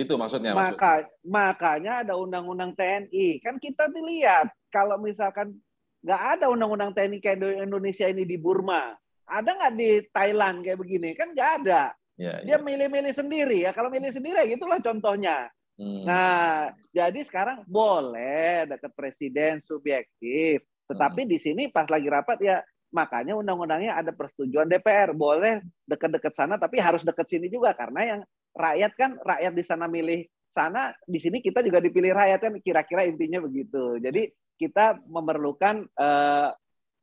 itu maksudnya. Maka, maksudnya. Makanya ada undang-undang TNI. Kan kita dilihat kalau misalkan nggak ada undang-undang TNI kayak Indonesia ini di Burma, ada nggak di Thailand kayak begini? Kan nggak ada. Ya, ya. Dia milih milih-milih sendiri ya. Kalau milih sendiri, ya itulah contohnya. Hmm. Nah, jadi sekarang boleh dekat presiden subjektif, tetapi hmm. di sini pas lagi rapat ya makanya undang-undangnya ada persetujuan DPR boleh dekat-dekat sana tapi harus dekat sini juga karena yang rakyat kan rakyat di sana milih sana, di sini kita juga dipilih rakyat kan kira-kira intinya begitu. Jadi kita memerlukan uh,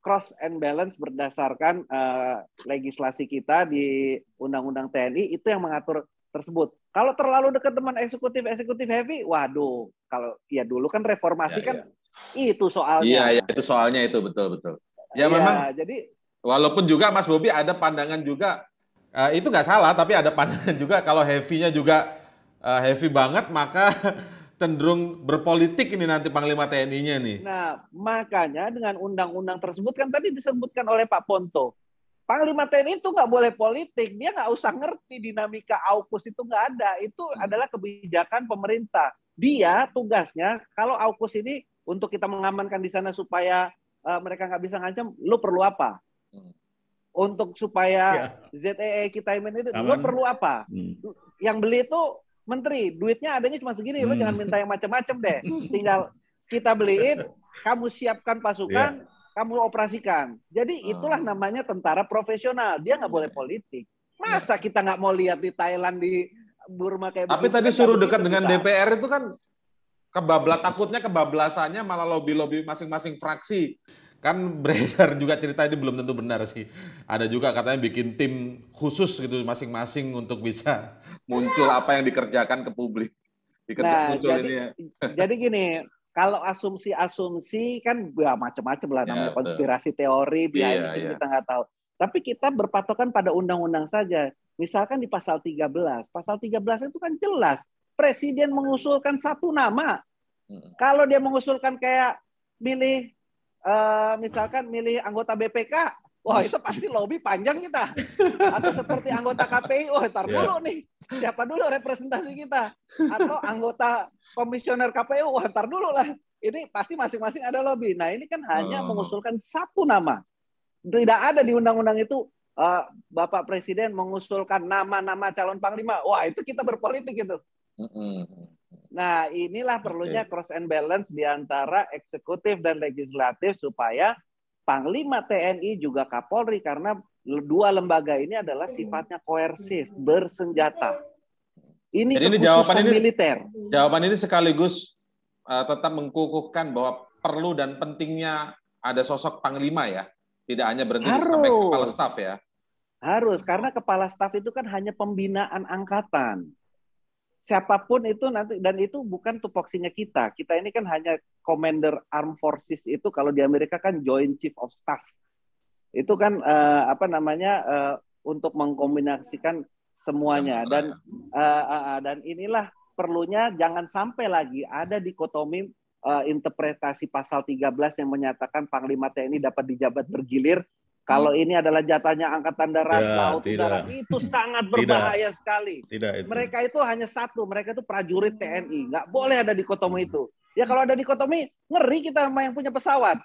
cross and balance berdasarkan uh, legislasi kita di Undang-Undang TNI itu yang mengatur tersebut. Kalau terlalu dekat teman eksekutif eksekutif heavy, waduh. Kalau ya dulu kan reformasi ya, kan ya. itu soalnya. Iya, ya, itu soalnya itu betul betul. Ya, ya memang. Jadi walaupun juga Mas Bobi ada pandangan juga Uh, itu nggak salah, tapi ada pandangan juga kalau heavy-nya juga uh, heavy banget, maka cenderung berpolitik ini nanti Panglima TNI-nya nih. Nah, makanya dengan undang-undang tersebut kan tadi disebutkan oleh Pak Ponto. Panglima TNI itu nggak boleh politik, dia nggak usah ngerti dinamika AUKUS itu nggak ada. Itu hmm. adalah kebijakan pemerintah. Dia tugasnya kalau AUKUS ini untuk kita mengamankan di sana supaya uh, mereka nggak bisa ngancam, lu perlu apa? Hmm untuk supaya yeah. ZEE e kita ini itu lo perlu apa? Hmm. Yang beli itu menteri, duitnya adanya cuma segini, hmm. lo jangan minta yang macam-macam deh. Tinggal kita beliin, kamu siapkan pasukan, yeah. kamu operasikan. Jadi hmm. itulah hmm. namanya tentara profesional. Dia nggak boleh politik. Ya. Masa kita nggak mau lihat di Thailand di Burma kayak Tapi tadi suruh dekat dengan DPR itu kan kebabla takutnya kebablasannya malah lobby-lobby masing-masing fraksi kan beredar juga cerita ini belum tentu benar sih. Ada juga katanya bikin tim khusus gitu masing-masing untuk bisa muncul apa yang dikerjakan ke publik. Dikerja, nah, muncul jadi, ini ya. jadi gini, kalau asumsi-asumsi kan ya macam-macam lah iya, namanya yeah, konspirasi teori, iya, biaya yeah, yeah. kita nggak tahu. Tapi kita berpatokan pada undang-undang saja. Misalkan di pasal 13. Pasal 13 itu kan jelas presiden mengusulkan satu nama. Kalau dia mengusulkan kayak milih uh, misalkan milih anggota BPK, wah itu pasti lobby panjang kita. Atau seperti anggota KPI, wah dulu yeah. dulu nih, siapa dulu representasi kita? Atau anggota komisioner KPU, wah ntar dulu lah. Ini pasti masing-masing ada lobby. Nah ini kan hanya oh. mengusulkan satu nama. Tidak ada di undang-undang itu uh, Bapak Presiden mengusulkan nama-nama calon panglima. Wah itu kita berpolitik itu. Hmm, hmm, Nah, inilah perlunya okay. cross and balance di antara eksekutif dan legislatif supaya Panglima TNI juga Kapolri karena dua lembaga ini adalah hmm. sifatnya koersif, hmm. bersenjata. Ini Jadi ini jawaban ini, militer. Jawaban ini sekaligus uh, tetap mengkukuhkan bahwa perlu dan pentingnya ada sosok panglima ya, tidak hanya berhenti Harus. sampai kepala staf ya. Harus karena kepala staf itu kan hanya pembinaan angkatan siapapun itu nanti dan itu bukan tupoksinya kita. Kita ini kan hanya Commander arm Forces itu kalau di Amerika kan Joint Chief of Staff. Itu kan uh, apa namanya uh, untuk mengkombinasikan semuanya dan uh, uh, uh, dan inilah perlunya jangan sampai lagi ada dikotomi uh, interpretasi pasal 13 yang menyatakan panglima TNI dapat dijabat bergilir kalau ini adalah jatahnya Angkatan Darat, ya, Laut, tidak. Udara, itu sangat berbahaya tidak. sekali. Tidak, itu. Mereka itu hanya satu, mereka itu prajurit TNI. Nggak boleh ada dikotomi hmm. itu. Ya kalau ada di dikotomi, ngeri kita sama yang punya pesawat.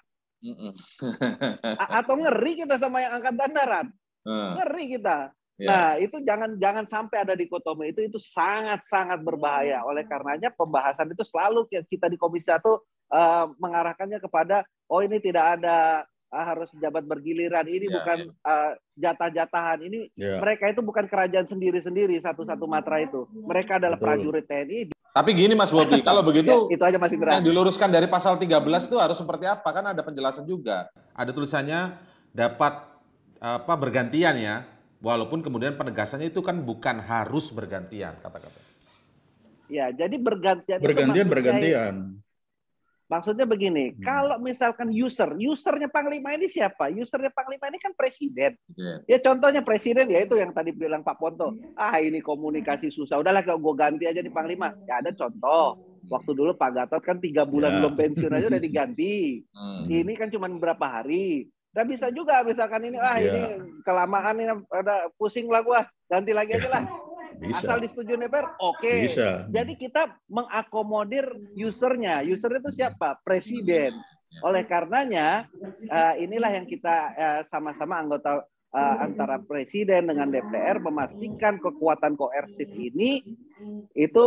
atau ngeri kita sama yang Angkatan Darat. Ngeri kita. Ya. Nah, itu jangan jangan sampai ada di dikotomi itu itu sangat-sangat berbahaya. Oleh karenanya pembahasan itu selalu kita di komisi satu uh, mengarahkannya kepada oh ini tidak ada uh, harus jabat bergiliran. Ini yeah, bukan yeah. Ya. uh, jatah-jatahan. Ini yeah. mereka itu bukan kerajaan sendiri-sendiri satu-satu matra itu. Mereka adalah Betul. prajurit TNI. Tapi gini Mas Bobi, kalau begitu ya, itu aja masih Indra. Yang diluruskan dari pasal 13 itu harus seperti apa? Kan ada penjelasan juga. Ada tulisannya dapat apa bergantian ya. Walaupun kemudian penegasannya itu kan bukan harus bergantian kata-kata. Ya, jadi bergantian. Bergantian, bergantian. Maksudnya begini, hmm. kalau misalkan user, usernya Panglima ini siapa? Usernya Panglima ini kan presiden. Yeah. Ya contohnya presiden ya itu yang tadi bilang Pak Ponto. Iya. Ah ini komunikasi susah, udahlah kalau gue ganti aja di Panglima. Ya ada contoh. Hmm. Waktu dulu Pak Gatot kan tiga bulan yeah. belum pensiun aja udah diganti. Hmm. Ini kan cuma beberapa hari. Dan bisa juga misalkan ini, ah yeah. ini kelamaan ini ada pusing lah gue, ganti lagi aja lah. Bisa. Asal disetujui DPR, oke. Okay. Jadi kita mengakomodir usernya. Usernya itu siapa? Presiden. Oleh karenanya eh, inilah yang kita eh, sama-sama anggota eh, antara presiden dengan DPR memastikan kekuatan koersif ini itu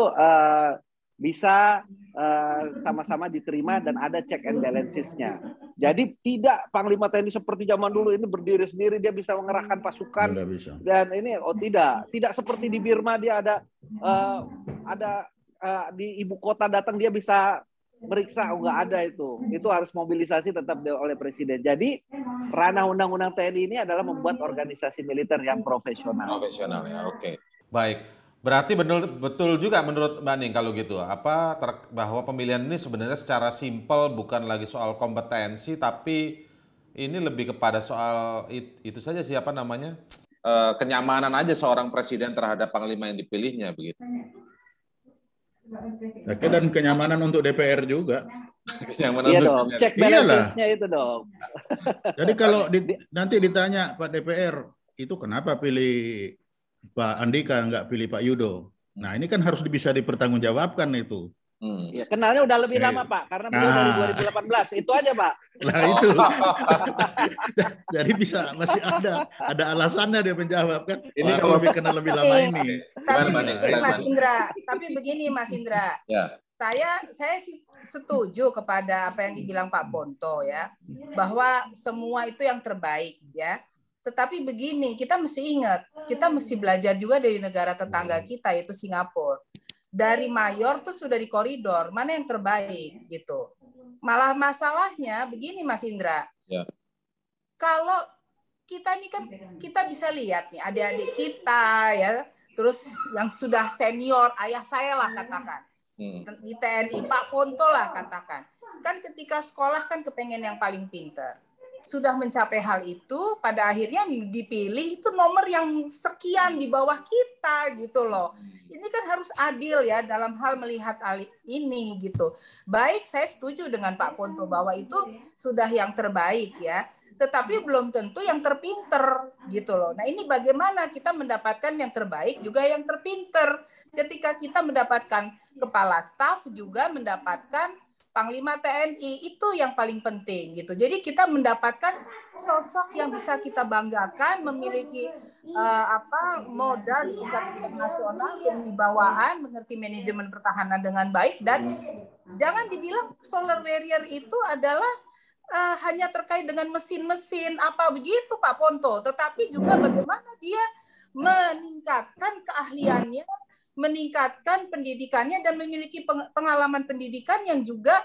bisa eh, sama-sama uh, diterima dan ada check and balancesnya. Jadi tidak panglima TNI seperti zaman dulu ini berdiri sendiri dia bisa mengerahkan pasukan tidak bisa. dan ini oh tidak tidak seperti di Birma dia ada uh, ada uh, di ibu kota datang dia bisa meriksa oh nggak ada itu itu harus mobilisasi tetap oleh presiden jadi ranah undang-undang TNI ini adalah membuat organisasi militer yang profesional profesional ya oke okay. baik Berarti betul, betul juga menurut Mbak Ning kalau gitu apa ter, bahwa pemilihan ini sebenarnya secara simpel bukan lagi soal kompetensi tapi ini lebih kepada soal it, itu saja siapa namanya e, kenyamanan aja seorang presiden terhadap panglima yang dipilihnya begitu. Oke dan kenyamanan untuk DPR juga. kenyamanan iya dong, DPR. cek balancesnya itu dong. Jadi kalau di, nanti ditanya Pak DPR itu kenapa pilih Pak Andika nggak pilih Pak Yudo. Nah ini kan harus bisa dipertanggungjawabkan itu. Hmm. Ya, kenalnya udah lebih eh, lama Pak, karena beliau nah. dari 2018. Itu aja Pak. nah itu. Jadi bisa masih ada ada alasannya dia menjawab kan. Ini Wah, kalau lebih kenal lebih lama ini. Tapi begini Mas Indra, tapi begini Mas Indra. Ya. Saya saya setuju kepada apa yang dibilang Pak Ponto ya, bahwa semua itu yang terbaik ya. Tetapi begini, kita mesti ingat, kita hmm. mesti belajar juga dari negara tetangga hmm. kita yaitu Singapura. Dari hmm. mayor tuh sudah di koridor, mana yang terbaik gitu. Malah masalahnya begini Mas Indra. Ya. Kalau kita ini kan kita bisa lihat nih adik-adik kita ya, terus yang sudah senior, ayah saya lah katakan. Hmm. Di TNI Pak Ponto lah katakan. Kan ketika sekolah kan kepengen yang paling pinter sudah mencapai hal itu pada akhirnya dipilih itu nomor yang sekian di bawah kita gitu loh. Ini kan harus adil ya dalam hal melihat alih ini gitu. Baik saya setuju dengan Pak Ponto bahwa itu sudah yang terbaik ya. Tetapi belum tentu yang terpinter gitu loh. Nah ini bagaimana kita mendapatkan yang terbaik juga yang terpinter. Ketika kita mendapatkan kepala staf juga mendapatkan Panglima TNI itu yang paling penting gitu. Jadi kita mendapatkan sosok yang bisa kita banggakan, memiliki uh, apa modal di tingkat internasional, kewibawaan, mengerti manajemen pertahanan dengan baik dan jangan dibilang solar warrior itu adalah uh, hanya terkait dengan mesin-mesin apa begitu Pak Ponto, tetapi juga bagaimana dia meningkatkan keahliannya meningkatkan pendidikannya dan memiliki pengalaman pendidikan yang juga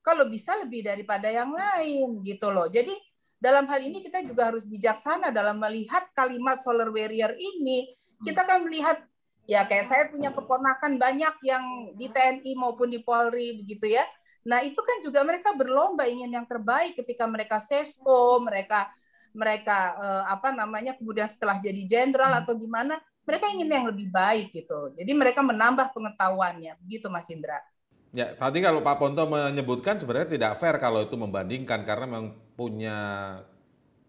kalau bisa lebih daripada yang lain gitu loh. Jadi dalam hal ini kita juga harus bijaksana dalam melihat kalimat solar warrior ini. Kita kan melihat ya kayak saya punya keponakan banyak yang di TNI maupun di Polri begitu ya. Nah, itu kan juga mereka berlomba ingin yang terbaik ketika mereka sesko, mereka mereka eh, apa namanya kemudian setelah jadi jenderal hmm. atau gimana mereka ingin yang lebih baik gitu. Jadi mereka menambah pengetahuannya, begitu Mas Indra. Ya, tadi kalau Pak Ponto menyebutkan sebenarnya tidak fair kalau itu membandingkan karena memang punya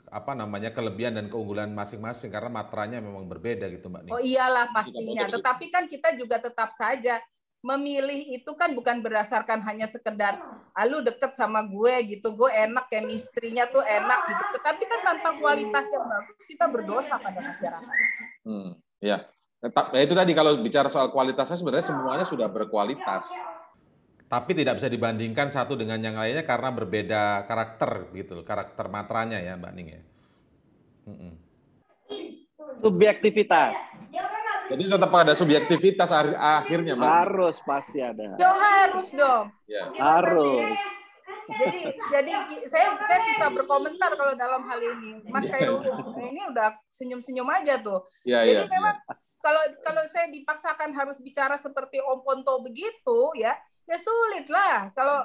apa namanya kelebihan dan keunggulan masing-masing karena matranya memang berbeda gitu Mbak Nih. Oh iyalah pastinya, tetapi kan kita juga tetap saja memilih itu kan bukan berdasarkan hanya sekedar ah, lu deket sama gue gitu, gue enak chemistry-nya tuh enak gitu. Tetapi kan tanpa kualitas yang bagus kita berdosa pada masyarakat. Hmm. Ya, ya itu tadi kalau bicara soal kualitasnya sebenarnya semuanya sudah berkualitas. Tapi tidak bisa dibandingkan satu dengan yang lainnya karena berbeda karakter gitu, karakter matranya ya Mbak Ning ya. Subjektivitas. Jadi tetap ada subjektivitas akhirnya Mbak. Harus pasti ada. Iya. Ya harus dong. Ya. Harus jadi jadi saya saya susah berkomentar kalau dalam hal ini Mas Khairul iya, iya. nah, ini udah senyum senyum aja tuh ya, jadi ya, memang ya. kalau kalau saya dipaksakan harus bicara seperti Om Ponto begitu ya ya sulit lah kalau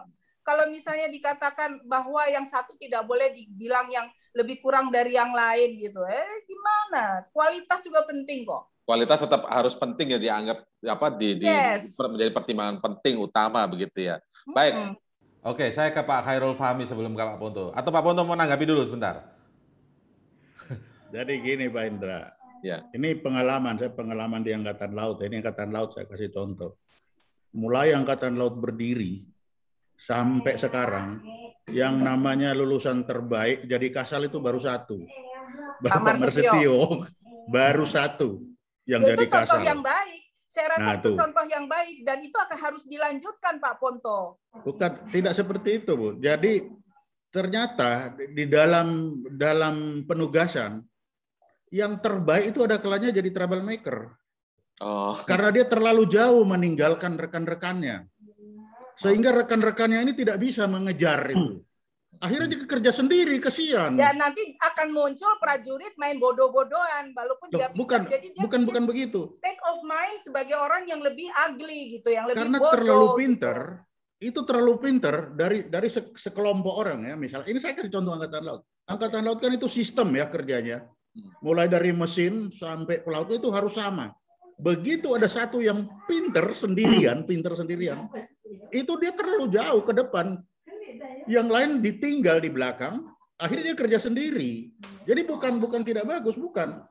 kalau misalnya dikatakan bahwa yang satu tidak boleh dibilang yang lebih kurang dari yang lain gitu eh gimana kualitas juga penting kok kualitas tetap harus penting ya dianggap apa di, yes. di menjadi pertimbangan penting utama begitu ya. Baik, hmm. Oke, saya ke Pak Khairul Fahmi sebelum ke Pak Ponto. Atau Pak Ponto mau nanggapi dulu sebentar. Jadi gini Pak Indra, ya. ini pengalaman, saya pengalaman di Angkatan Laut. Ini Angkatan Laut saya kasih contoh. Mulai Angkatan Laut berdiri sampai sekarang, yang namanya lulusan terbaik jadi kasal itu baru satu. Mersetio. Mersetio Baru satu yang itu jadi kasal. yang baik. Saya rasa nah, itu contoh yang baik dan itu akan harus dilanjutkan Pak Ponto. Bukan tidak seperti itu, Bu. Jadi ternyata di dalam dalam penugasan yang terbaik itu ada kalanya jadi troublemaker. Oh. Karena dia terlalu jauh meninggalkan rekan-rekannya. Sehingga rekan-rekannya ini tidak bisa mengejar itu. Akhirnya dia kerja sendiri, kesian. Ya nanti akan muncul prajurit main bodoh-bodohan, walaupun Loh, dia bukan, jadi dia bukan bukan begitu. Take of mind sebagai orang yang lebih ugly gitu, yang lebih Karena bodoh. terlalu gitu. pinter, gitu. itu terlalu pinter dari dari sekelompok orang ya. Misalnya ini saya kasih contoh angkatan laut. Angkatan laut kan itu sistem ya kerjanya. Mulai dari mesin sampai pelaut itu harus sama. Begitu ada satu yang pinter sendirian, pinter sendirian, itu dia terlalu jauh ke depan yang lain ditinggal di belakang, akhirnya dia kerja sendiri. Jadi bukan bukan tidak bagus, bukan.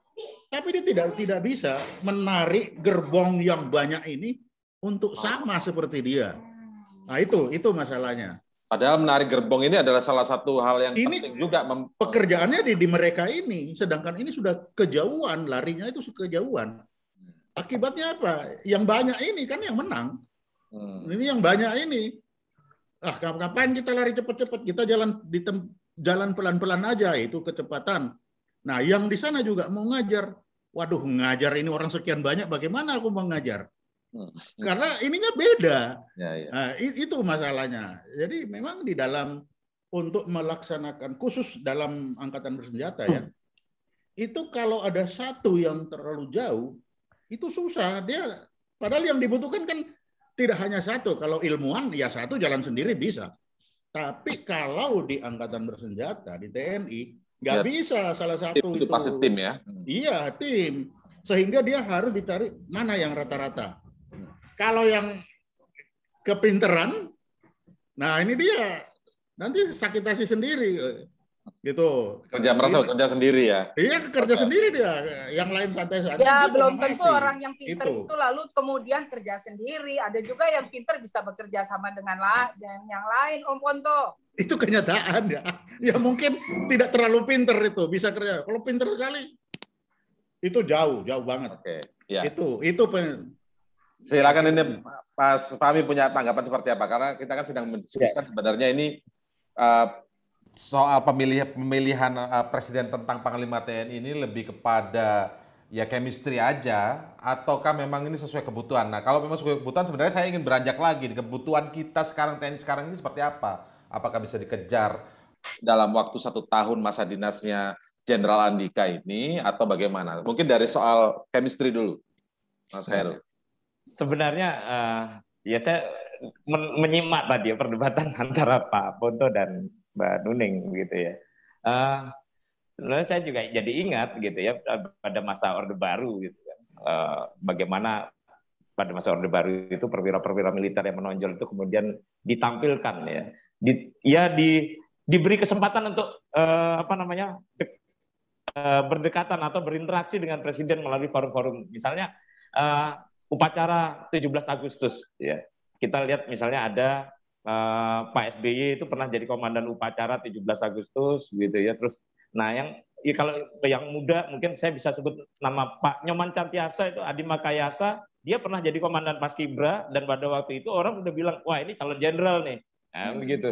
Tapi dia tidak tidak bisa menarik gerbong yang banyak ini untuk sama seperti dia. Nah itu itu masalahnya. Padahal menarik gerbong ini adalah salah satu hal yang ini, penting juga. pekerjaannya di, di mereka ini, sedangkan ini sudah kejauhan, larinya itu kejauhan. Akibatnya apa? Yang banyak ini kan yang menang. Hmm. Ini yang banyak ini Ah, kapan kita lari cepat-cepat? Kita jalan di tem, jalan pelan-pelan aja itu kecepatan. Nah, yang di sana juga mau ngajar. Waduh, ngajar ini orang sekian banyak, bagaimana aku mau ngajar? Hmm. Karena ininya beda. Ya, ya. Nah, itu masalahnya. Jadi memang di dalam untuk melaksanakan khusus dalam angkatan bersenjata ya. Itu kalau ada satu yang terlalu jauh, itu susah. Dia padahal yang dibutuhkan kan tidak hanya satu. Kalau ilmuwan ya satu jalan sendiri bisa. Tapi kalau di angkatan bersenjata di TNI nggak ya, bisa salah satu tim, itu. Pasti tim ya. Hmm. Iya tim. Sehingga dia harus dicari mana yang rata-rata. Kalau yang kepinteran, nah ini dia nanti sakit hati sendiri gitu kerja merasa iya. kerja sendiri ya iya kerja sendiri dia yang lain santai-santai ya gitu. belum tentu IT. Gitu. orang yang pinter itu. itu lalu kemudian kerja sendiri ada juga yang pinter bisa bekerja sama dengan lah dan yang lain om Ponto itu kenyataan ya ya mungkin tidak terlalu pinter itu bisa kerja kalau pinter sekali itu jauh jauh banget Oke, ya. itu itu pen... silakan ini pas Fahmi punya tanggapan seperti apa karena kita kan sedang mendiskusikan ya. sebenarnya ini uh, soal pemilih pemilihan uh, presiden tentang panglima TNI ini lebih kepada ya chemistry aja ataukah memang ini sesuai kebutuhan? Nah, kalau memang sesuai kebutuhan sebenarnya saya ingin beranjak lagi di kebutuhan kita sekarang TNI sekarang ini seperti apa? Apakah bisa dikejar dalam waktu satu tahun masa dinasnya Jenderal Andika ini atau bagaimana? Mungkin dari soal chemistry dulu, Mas Heru. Sebenarnya uh, ya saya menyimak tadi ya, perdebatan antara Pak Ponto dan Mbak Nuning gitu ya. Uh, saya juga jadi ingat gitu ya pada masa Orde Baru gitu kan. Uh, bagaimana pada masa Orde Baru itu perwira-perwira militer yang menonjol itu kemudian ditampilkan ya. Di, ya di diberi kesempatan untuk uh, apa namanya uh, berdekatan atau berinteraksi dengan presiden melalui forum-forum misalnya uh, upacara 17 Agustus ya kita lihat misalnya ada eh, Pak SBY itu pernah jadi komandan upacara 17 Agustus gitu ya. Terus nah yang ya kalau yang muda mungkin saya bisa sebut nama Pak Nyoman Cantiasa itu Adi Makayasa, dia pernah jadi komandan Paskibra dan pada waktu itu orang udah bilang, "Wah, ini calon jenderal nih." Nah, hmm, begitu.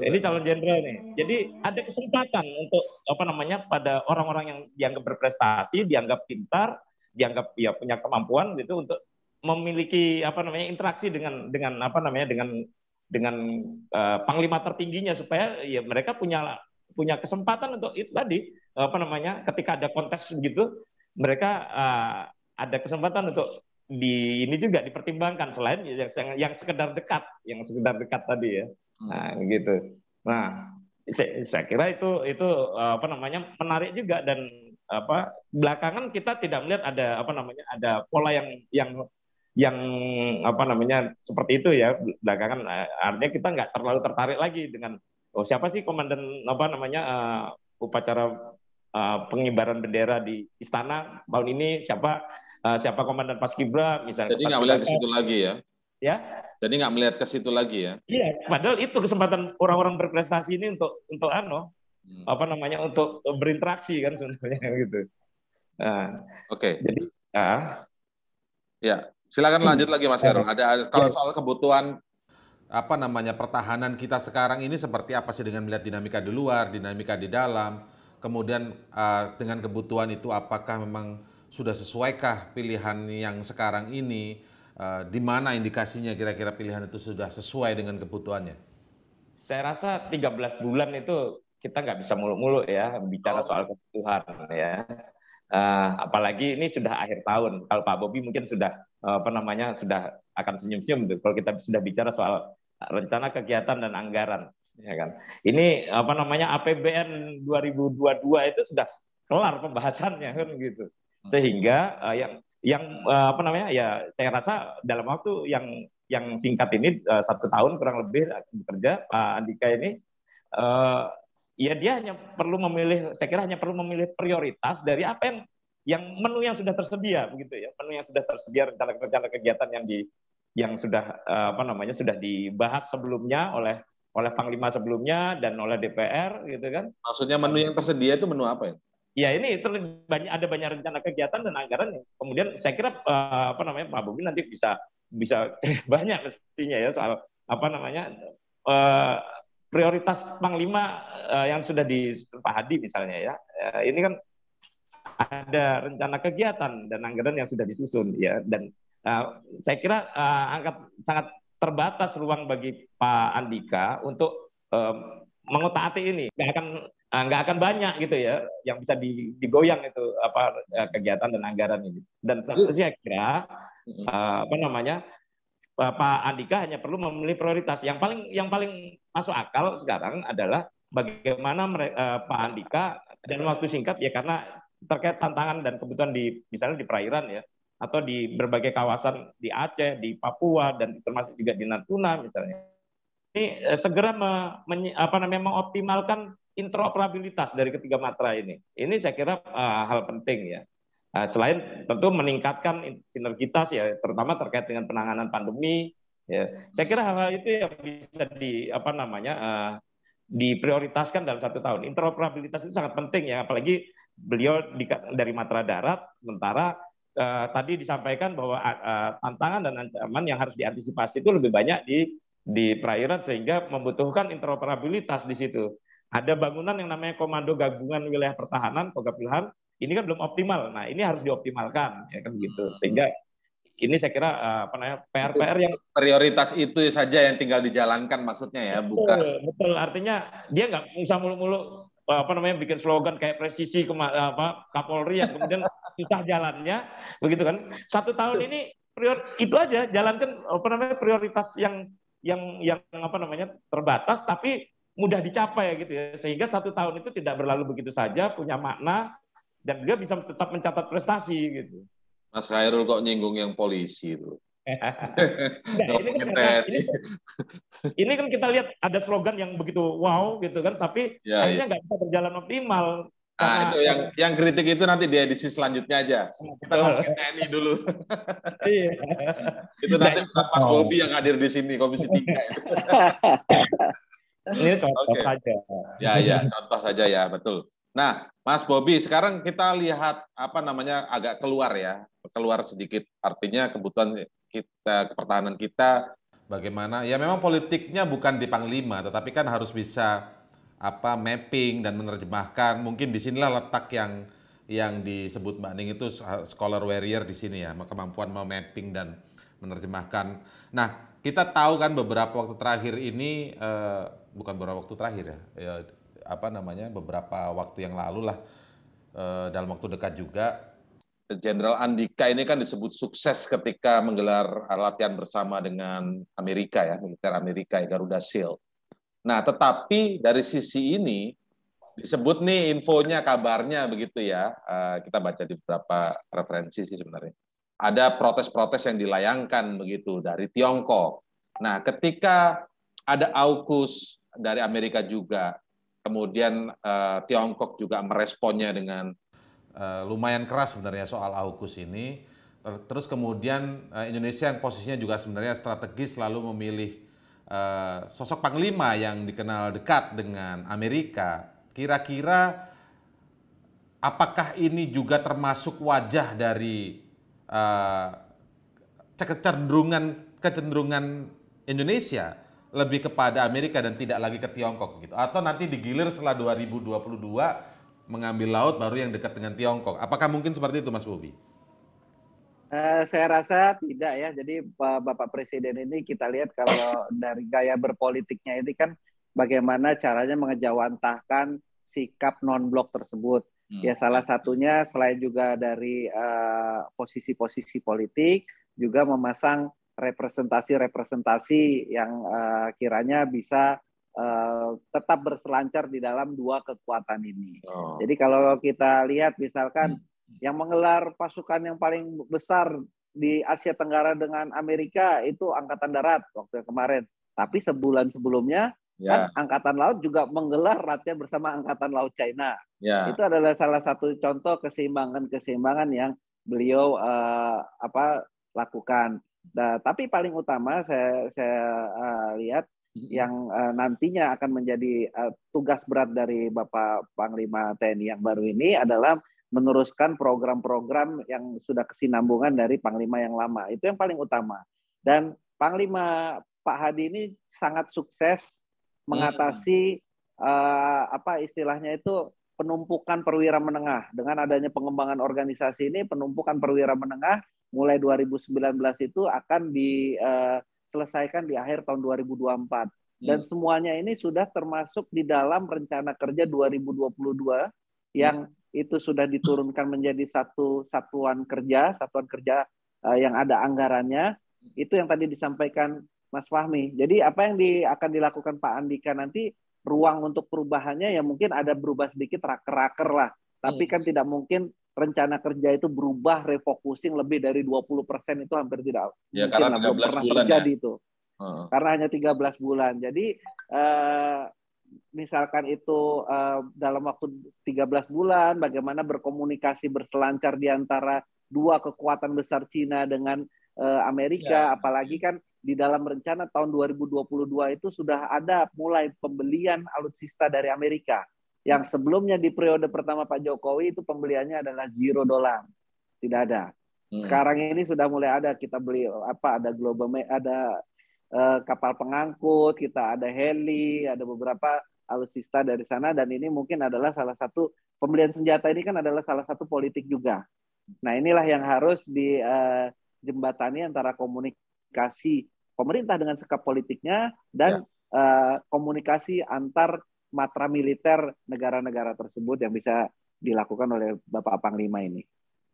Ini calon jenderal nih. Jadi ada kesempatan untuk apa namanya pada orang-orang yang dianggap berprestasi, dianggap pintar, dianggap ya punya kemampuan gitu untuk memiliki apa namanya interaksi dengan dengan apa namanya dengan dengan uh, panglima tertingginya supaya ya mereka punya punya kesempatan untuk itu tadi apa namanya ketika ada kontes begitu mereka uh, ada kesempatan untuk di ini juga dipertimbangkan selain ya, yang yang sekedar dekat yang sekedar dekat tadi ya hmm. nah gitu nah saya, saya kira itu itu eh, apa namanya menarik juga dan apa belakangan kita tidak melihat ada apa namanya ada pola yang yang yang apa namanya seperti itu ya belakangan eh, artinya kita nggak terlalu tertarik lagi dengan oh siapa sih komandan apa namanya uh, upacara uh, pengibaran bendera di istana tahun ini siapa uh, siapa komandan paskibra misalnya jadi nggak melihat ke situ lagi ya ya jadi nggak melihat ke situ lagi ya iya padahal itu kesempatan orang-orang berprestasi ini untuk untuk ano hmm. apa namanya untuk berinteraksi kan sebenarnya gitu nah, oke okay. jadi uh, ya Silakan hmm. lanjut lagi Mas Karul. Ada kalau ya. soal kebutuhan apa namanya pertahanan kita sekarang ini seperti apa sih dengan melihat dinamika di luar, dinamika di dalam, kemudian uh, dengan kebutuhan itu apakah memang sudah sesuaikah pilihan yang sekarang ini uh, di mana indikasinya kira-kira pilihan itu sudah sesuai dengan kebutuhannya? Saya rasa 13 bulan itu kita nggak bisa muluk-muluk ya bicara oh. soal kebutuhan ya. Uh, apalagi ini sudah akhir tahun. Kalau Pak Bobi mungkin sudah uh, apa namanya sudah akan senyum-senyum gitu. kalau kita sudah bicara soal rencana kegiatan dan anggaran, ya kan. Ini apa namanya APBN 2022 itu sudah kelar pembahasannya kan gitu. Sehingga uh, yang yang uh, apa namanya ya saya rasa dalam waktu yang yang singkat ini uh, satu tahun kurang lebih bekerja Pak Andika ini uh, ya dia hanya perlu memilih, saya kira hanya perlu memilih prioritas dari apa yang yang menu yang sudah tersedia begitu ya, menu yang sudah tersedia rencana-rencana kegiatan yang di yang sudah eh, apa namanya sudah dibahas sebelumnya oleh oleh panglima sebelumnya dan oleh DPR gitu kan. Maksudnya menu yang tersedia itu menu apa ya? Ya ini banyak ada banyak rencana kegiatan dan anggaran kemudian saya kira eh, apa namanya Pak Bumi nanti bisa bisa banyak mestinya ya soal apa namanya eh, prioritas Panglima uh, yang sudah di Pak Hadi misalnya ya, uh, ini kan ada rencana kegiatan dan anggaran yang sudah disusun ya dan uh, saya kira uh, angkat sangat terbatas ruang bagi Pak Andika untuk uh, mengotak ini nggak akan nggak akan banyak gitu ya yang bisa digoyang itu apa kegiatan dan anggaran ini dan saya kira uh, apa namanya Pak Andika hanya perlu memilih prioritas. Yang paling yang paling masuk akal sekarang adalah bagaimana mereka, eh, Pak Andika dan waktu singkat ya karena terkait tantangan dan kebutuhan di misalnya di perairan ya atau di berbagai kawasan di Aceh, di Papua dan termasuk juga di Natuna misalnya. Ini eh, segera me, men, apa namanya mengoptimalkan interoperabilitas dari ketiga matra ini. Ini saya kira uh, hal penting ya. Nah, selain tentu meningkatkan sinergitas ya, terutama terkait dengan penanganan pandemi. Ya, saya kira hal-hal itu yang bisa di apa namanya uh, diprioritaskan dalam satu tahun. Interoperabilitas itu sangat penting ya, apalagi beliau di, dari Matra Darat, sementara uh, tadi disampaikan bahwa uh, tantangan dan ancaman yang harus diantisipasi itu lebih banyak di di perairan sehingga membutuhkan interoperabilitas di situ. Ada bangunan yang namanya Komando Gabungan Wilayah Pertahanan, Kogapilhan, ini kan belum optimal. Nah, ini harus dioptimalkan, ya kan gitu. Hmm. Sehingga ini saya kira eh, apa namanya PR-PR yang prioritas itu saja yang tinggal dijalankan maksudnya ya, betul, bukan betul. Artinya dia nggak usah mulu-mulu apa namanya bikin slogan kayak presisi kema, apa Kapolri yang kemudian susah jalannya, begitu kan? Satu tahun ini prior itu aja jalankan apa namanya prioritas yang yang yang apa namanya terbatas tapi mudah dicapai gitu ya sehingga satu tahun itu tidak berlalu begitu saja punya makna dan dia bisa tetap mencatat prestasi gitu. Mas Khairul kok nyinggung yang polisi itu. nah, ini, kan ini, kan- ini kan kita lihat ada slogan yang begitu wow gitu kan, tapi ya, ya. akhirnya nggak ya. bisa berjalan optimal. Nah, itu yang yang kritik itu nanti di edisi selanjutnya aja. Kita ngomongin TNI dulu. Iya. itu nanti nah, Mas Bobi yang hadir di sini Komisi tiga. Ini contoh okay. saja. Ya ya, contoh saja ya, betul. Nah, Mas Bobi, sekarang kita lihat apa namanya agak keluar ya, keluar sedikit. Artinya kebutuhan kita pertahanan kita bagaimana? Ya memang politiknya bukan di panglima, tetapi kan harus bisa apa mapping dan menerjemahkan. Mungkin di sinilah letak yang yang disebut Mbak Ning itu scholar warrior di sini ya, kemampuan memapping dan menerjemahkan. Nah, kita tahu kan beberapa waktu terakhir ini eh, bukan beberapa waktu terakhir ya, ya apa namanya beberapa waktu yang lalu lah uh, dalam waktu dekat juga Jenderal Andika ini kan disebut sukses ketika menggelar latihan bersama dengan Amerika ya, militer Amerika ya, Garuda Shield. Nah, tetapi dari sisi ini disebut nih infonya, kabarnya begitu ya. Eh, kita baca di beberapa referensi sih sebenarnya. Ada protes-protes yang dilayangkan begitu dari Tiongkok. Nah, ketika ada AUKUS dari Amerika juga, kemudian uh, Tiongkok juga meresponnya dengan uh, lumayan keras sebenarnya soal AUKUS ini. Terus kemudian uh, Indonesia yang posisinya juga sebenarnya strategis selalu memilih uh, sosok panglima yang dikenal dekat dengan Amerika. Kira-kira apakah ini juga termasuk wajah dari uh, kecenderungan kecenderungan Indonesia lebih kepada Amerika dan tidak lagi ke Tiongkok gitu atau nanti digilir setelah 2022 mengambil laut baru yang dekat dengan Tiongkok apakah mungkin seperti itu Mas Bobi? Uh, saya rasa tidak ya jadi Bapak Presiden ini kita lihat kalau dari gaya berpolitiknya ini kan bagaimana caranya mengejawantahkan sikap non blok tersebut hmm. ya salah satunya selain juga dari eh, posisi-posisi uh, posisi -posisi politik juga memasang representasi-representasi yang uh, kiranya bisa uh, tetap berselancar di dalam dua kekuatan ini. Oh. Jadi kalau kita lihat misalkan hmm. yang menggelar pasukan yang paling besar di Asia Tenggara dengan Amerika itu Angkatan Darat waktu yang kemarin. Tapi sebulan sebelumnya yeah. kan Angkatan Laut juga menggelar latihan bersama Angkatan Laut China. Yeah. Itu adalah salah satu contoh keseimbangan-keseimbangan yang beliau uh, apa lakukan. Nah, tapi paling utama saya saya uh, lihat yang uh, nantinya akan menjadi uh, tugas berat dari Bapak Panglima TNI yang baru ini adalah meneruskan program-program yang sudah kesinambungan dari Panglima yang lama. Itu yang paling utama. Dan Panglima Pak Hadi ini sangat sukses mengatasi uh, apa istilahnya itu penumpukan perwira menengah. Dengan adanya pengembangan organisasi ini penumpukan perwira menengah mulai 2019 itu akan diselesaikan eh, di akhir tahun 2024 dan hmm. semuanya ini sudah termasuk di dalam rencana kerja 2022 yang hmm. itu sudah diturunkan menjadi satu satuan kerja satuan kerja eh, yang ada anggarannya itu yang tadi disampaikan Mas Fahmi jadi apa yang di, akan dilakukan Pak Andika nanti ruang untuk perubahannya ya mungkin ada berubah sedikit raker-raker lah tapi hmm. kan tidak mungkin rencana kerja itu berubah refocusing lebih dari 20% itu hampir tidak ya, mungkin karena 13 belum pernah bulan ya? terjadi ya. itu. Hmm. Karena hanya 13 bulan. Jadi eh, misalkan itu eh, dalam waktu 13 bulan bagaimana berkomunikasi berselancar di antara dua kekuatan besar Cina dengan eh, Amerika ya. apalagi ya. kan di dalam rencana tahun 2022 itu sudah ada mulai pembelian alutsista dari Amerika. Yang sebelumnya di periode pertama Pak Jokowi itu pembeliannya adalah zero dolar. Tidak ada. Hmm. Sekarang ini sudah mulai ada kita beli apa ada global ada eh, kapal pengangkut, kita ada heli, ada beberapa alutsista dari sana dan ini mungkin adalah salah satu pembelian senjata ini kan adalah salah satu politik juga. Nah, inilah yang harus di uh, jembatani antara komunikasi pemerintah dengan sikap politiknya dan ya. uh, komunikasi antar matra militer negara-negara tersebut yang bisa dilakukan oleh Bapak Panglima ini.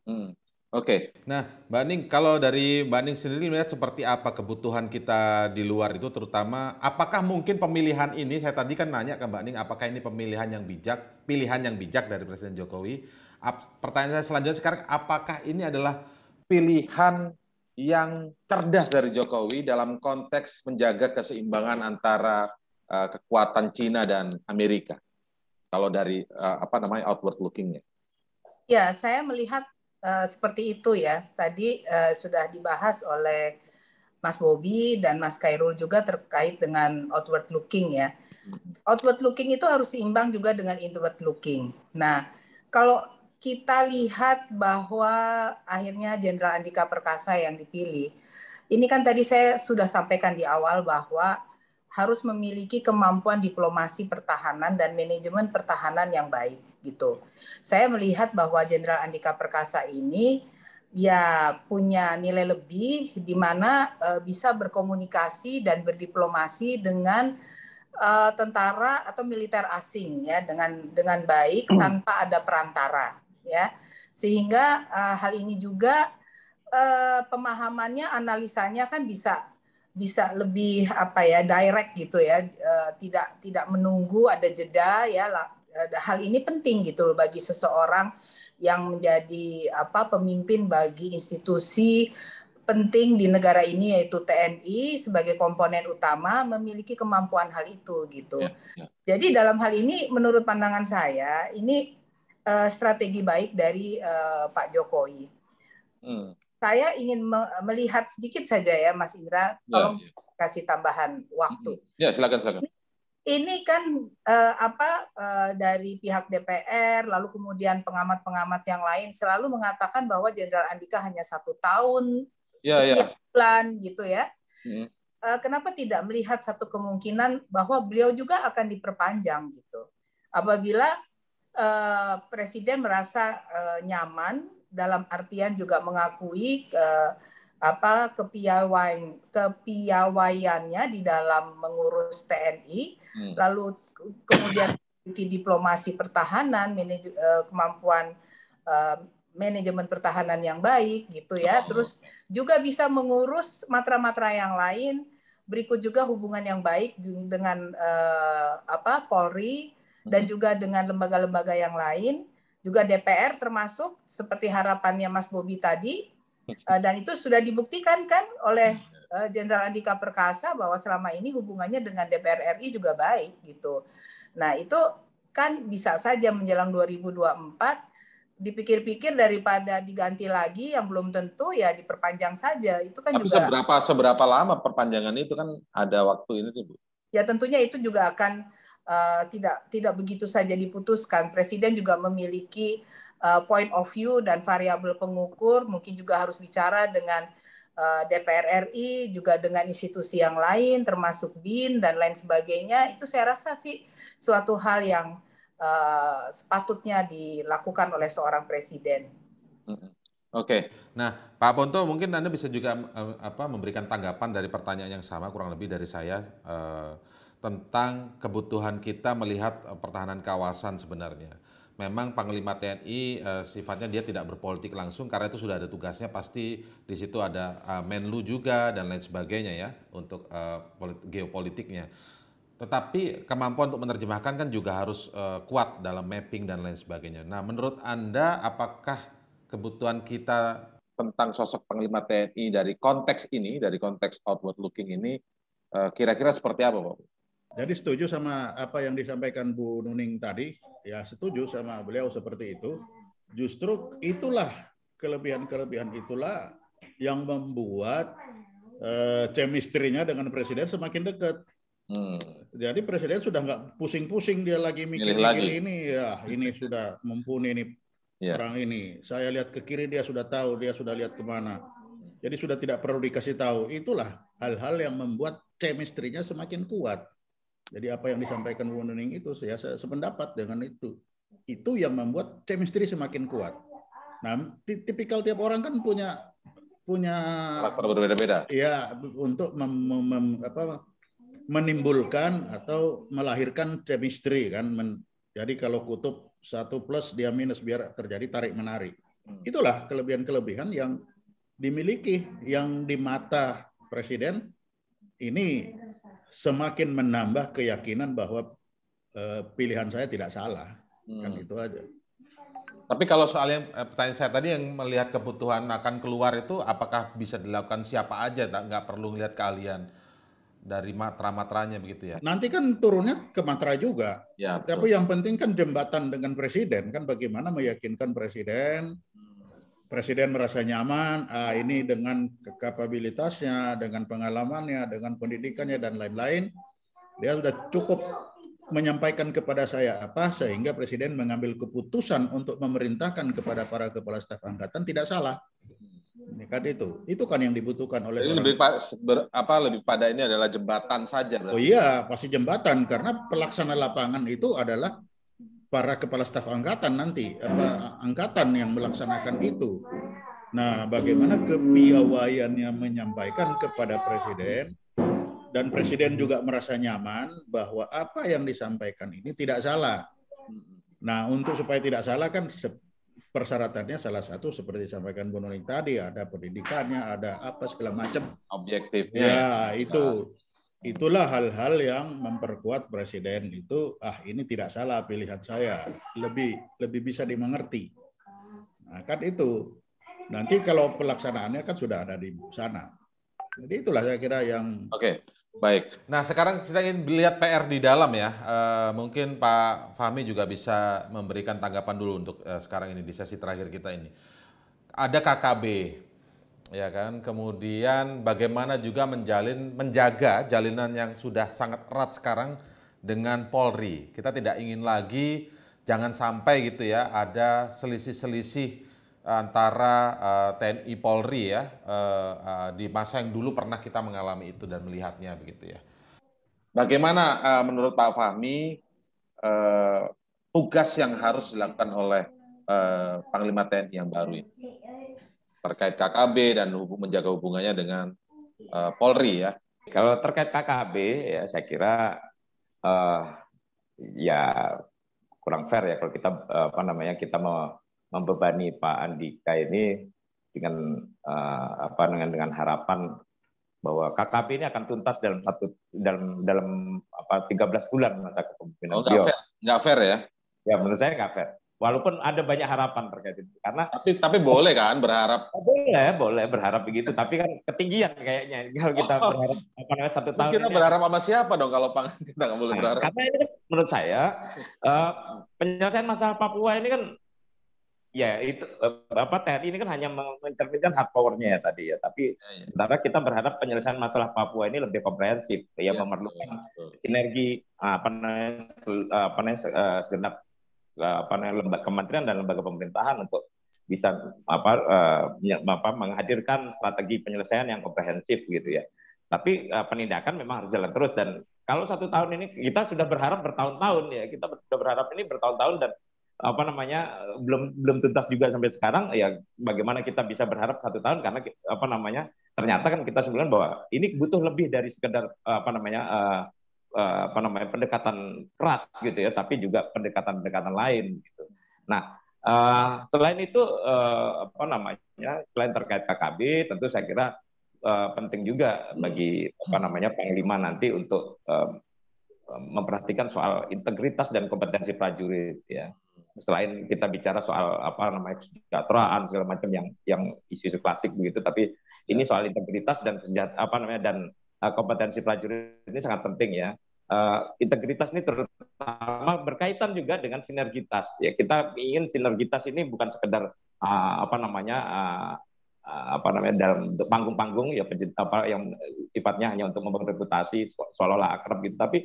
Hmm. Oke. Okay. Nah, Mbak kalau dari Mbak sendiri melihat seperti apa kebutuhan kita di luar itu, terutama apakah mungkin pemilihan ini, saya tadi kan nanya ke Mbak Ning, apakah ini pemilihan yang bijak, pilihan yang bijak dari Presiden Jokowi. Pertanyaan saya selanjutnya sekarang, apakah ini adalah pilihan yang cerdas dari Jokowi dalam konteks menjaga keseimbangan antara Eh, kekuatan Cina dan Amerika kalau dari uh, apa namanya outward lookingnya. Ya, saya melihat uh, seperti itu ya. Tadi uh, sudah dibahas oleh Mas Bobi dan Mas Kairul juga terkait dengan outward looking ya. Outward looking itu harus seimbang juga dengan inward looking. Nah, kalau kita lihat bahwa akhirnya Jenderal Andika Perkasa yang dipilih, ini kan tadi saya sudah sampaikan di awal bahwa harus memiliki kemampuan diplomasi pertahanan dan manajemen pertahanan yang baik gitu. Saya melihat bahwa Jenderal Andika Perkasa ini ya punya nilai lebih di mana uh, bisa berkomunikasi dan berdiplomasi dengan uh, tentara atau militer asing ya dengan dengan baik hmm. tanpa ada perantara ya. Sehingga uh, hal ini juga uh, pemahamannya analisanya kan bisa bisa lebih apa ya direct gitu ya eh, tidak tidak menunggu ada jeda ya hal ini penting gitu loh bagi seseorang yang menjadi apa pemimpin bagi institusi penting di negara ini yaitu TNI sebagai komponen utama memiliki kemampuan hal itu gitu. Ya, ya. Jadi dalam hal ini menurut pandangan saya ini eh, strategi baik dari eh, Pak Jokowi. Hmm saya ingin melihat sedikit saja ya Mas Indra, ya, tolong ya, ya. kasih tambahan waktu. Ya, silakan silakan. Ini, ini kan uh, apa uh, dari pihak DPR lalu kemudian pengamat-pengamat yang lain selalu mengatakan bahwa Jenderal Andika hanya satu tahun ya, ya. sekian ya. bulan gitu ya. Hmm. kenapa tidak melihat satu kemungkinan bahwa beliau juga akan diperpanjang gitu. Apabila Presiden merasa nyaman dalam artian juga mengakui ke, apa kepiawaian kepiawaiannya di dalam mengurus TNI, hmm. lalu kemudian diplomasi pertahanan, manaj, e, kemampuan e, manajemen pertahanan yang baik gitu ya. Hmm. Terus juga bisa mengurus matra-matra yang lain. Berikut juga hubungan yang baik dengan uh, apa Polri hmm. dan juga dengan lembaga-lembaga yang lain juga DPR termasuk seperti harapannya Mas Bobi tadi eh, dan itu sudah dibuktikan kan oleh iya. eh, Jenderal Andika Perkasa bahwa selama ini hubungannya dengan DPR RI juga baik gitu. Nah, itu kan bisa saja menjelang 2024 dipikir-pikir daripada diganti lagi yang belum tentu ya diperpanjang saja. Itu kan Tapi juga seberapa seberapa lama perpanjangan itu kan ada waktu ini tuh, Bu. Ya tentunya itu juga akan uh, tidak tidak begitu saja diputuskan. Presiden juga memiliki uh, point of view dan variabel pengukur, mungkin juga harus bicara dengan eh, DPR RI, juga dengan institusi yang lain, termasuk BIN dan lain sebagainya. Itu saya rasa sih suatu hal yang uh, sepatutnya dilakukan oleh seorang presiden. Oke, nah Pak Ponto mungkin Anda bisa juga apa memberikan tanggapan dari pertanyaan yang sama kurang lebih dari saya. Uh, tentang kebutuhan kita melihat eh, pertahanan kawasan sebenarnya. Memang Panglima TNI uh, eh, sifatnya dia tidak berpolitik langsung karena itu sudah ada tugasnya pasti di situ ada uh, Menlu juga dan lain sebagainya ya untuk uh, geopolitiknya. Tetapi kemampuan untuk menerjemahkan kan juga harus kuat dalam mapping dan lain sebagainya. Nah, menurut Anda apakah kebutuhan kita tentang sosok Panglima TNI dari konteks ini, dari konteks outward looking ini kira-kira seperti apa, Pak? Jadi setuju sama apa yang disampaikan Bu Nuning tadi, ya setuju sama beliau seperti itu. Justru itulah kelebihan-kelebihan itulah yang membuat uh, chemistry-nya dengan presiden semakin dekat. Hmm. Jadi presiden sudah nggak pusing-pusing dia lagi mikir-mikir lagi. ini, ya ini sudah mumpuni ini yeah. Ya. orang ini. Saya lihat ke kiri dia sudah tahu, dia sudah lihat kemana. Jadi sudah tidak perlu dikasih tahu. Itulah hal-hal yang membuat chemistry-nya semakin kuat. Jadi apa yang disampaikan Wundening itu saya sependapat dengan itu. Itu yang membuat chemistry semakin kuat. Nah, tipikal tiap orang kan punya punya karakter berbeda-beda. Iya, untuk mem, mem, apa, menimbulkan atau melahirkan chemistry kan. Men, jadi kalau kutub satu plus dia minus biar terjadi tarik menarik. Hmm. Itulah kelebihan-kelebihan yang dimiliki yang di mata presiden ini semakin menambah keyakinan bahwa eh, pilihan saya tidak salah. Kan hmm. Kan itu aja. Tapi kalau soal yang eh, pertanyaan saya tadi yang melihat kebutuhan akan keluar itu apakah bisa dilakukan siapa aja tak nggak perlu melihat keahlian dari matra-matranya begitu ya. Nanti kan turunnya ke matra juga. Ya, Tapi yang penting kan jembatan dengan presiden kan bagaimana meyakinkan presiden presiden merasa nyaman ah, ini dengan kapabilitasnya, dengan pengalamannya, dengan pendidikannya dan lain-lain, dia sudah cukup menyampaikan kepada saya apa sehingga presiden mengambil keputusan untuk memerintahkan kepada para kepala staf angkatan tidak salah. Ini kan itu, itu kan yang dibutuhkan oleh. Jadi lebih ber, apa lebih pada ini adalah jembatan saja. Berarti. Oh iya, pasti jembatan karena pelaksana lapangan itu adalah para kepala staf angkatan nanti apa angkatan yang melaksanakan itu. Nah, bagaimana kepiawaiannya menyampaikan kepada presiden dan presiden juga merasa nyaman bahwa apa yang disampaikan ini tidak salah. Nah, untuk supaya tidak salah kan persyaratannya salah satu seperti disampaikan Bu Noni tadi ada pendidikannya, ada apa segala macam objektifnya. Ya, itu. Ya itulah hal-hal yang memperkuat presiden itu ah ini tidak salah pilihan saya lebih lebih bisa dimengerti nah, kan itu nanti kalau pelaksanaannya kan sudah ada di sana jadi itulah saya kira yang oke okay. baik nah sekarang kita ingin melihat PR di dalam ya e, mungkin Pak Fahmi juga bisa memberikan tanggapan dulu untuk e, sekarang ini di sesi terakhir kita ini ada KKB Ya kan, kemudian bagaimana juga menjalin menjaga jalinan yang sudah sangat erat sekarang dengan Polri. Kita tidak ingin lagi jangan sampai gitu ya ada selisih-selisih antara uh, eh, TNI Polri ya uh, uh, di masa yang dulu pernah kita mengalami itu dan melihatnya begitu ya. Bagaimana uh, menurut Pak Fahmi uh, tugas yang harus dilakukan oleh uh, Panglima TNI yang baru ini? terkait KKB dan menjaga hubungannya dengan uh, Polri ya. Kalau terkait KKB ya saya kira uh, ya kurang fair ya kalau kita uh, apa namanya kita mau membebani Pak Andika ini dengan uh, apa dengan dengan harapan bahwa KKB ini akan tuntas dalam satu dalam dalam apa 13 bulan masa kepemimpinan oh, enggak Fair. fair ya? Ya menurut saya nggak fair. Walaupun ada banyak harapan terkait itu. Karena tapi tapi boleh kan berharap. Oh, boleh, boleh berharap begitu. tapi kan ketinggian kayaknya kalau kita oh, berharap apa namanya satu tahun. Kita ini, berharap sama siapa dong kalau pangan kita nggak boleh nah, berharap? Karena ini kan menurut saya uh, penyelesaian masalah Papua ini kan ya itu bapak eh, TNI ini kan hanya mencerminkan hard powernya ya tadi ya tapi ya, ya. kita berharap penyelesaian masalah Papua ini lebih komprehensif ya, ya memerlukan ya, sinergi apa namanya apa namanya eh, segenap apa lembaga kementerian dan lembaga pemerintahan untuk bisa apa, uh, apa menghadirkan strategi penyelesaian yang komprehensif gitu ya. Tapi uh, penindakan memang harus jalan terus dan kalau satu tahun ini kita sudah berharap bertahun-tahun ya kita sudah berharap ini bertahun-tahun dan apa namanya belum belum tuntas juga sampai sekarang ya bagaimana kita bisa berharap satu tahun karena apa namanya ternyata kan kita sebenarnya bahwa ini butuh lebih dari sekedar eh, apa namanya uh, Eh, apa namanya pendekatan keras gitu ya, tapi juga pendekatan-pendekatan lain gitu. Nah, eh, selain itu eh, apa namanya selain terkait KKB, tentu saya kira penting juga bagi apa namanya panglima nanti untuk uh, memperhatikan soal integritas dan kompetensi prajurit ya. Selain kita bicara soal apa namanya kesejahteraan segala macam yang yang isu-isu klasik begitu, tapi ini soal integritas dan apa namanya dan kompetensi prajurit ini sangat penting ya. Uh, integritas ini terutama berkaitan juga dengan sinergitas. Ya, kita ingin sinergitas ini bukan sekedar uh, apa namanya uh, uh, apa namanya dalam panggung-panggung ya apa yang sifatnya hanya untuk membangun reputasi seolah-olah akrab gitu. Tapi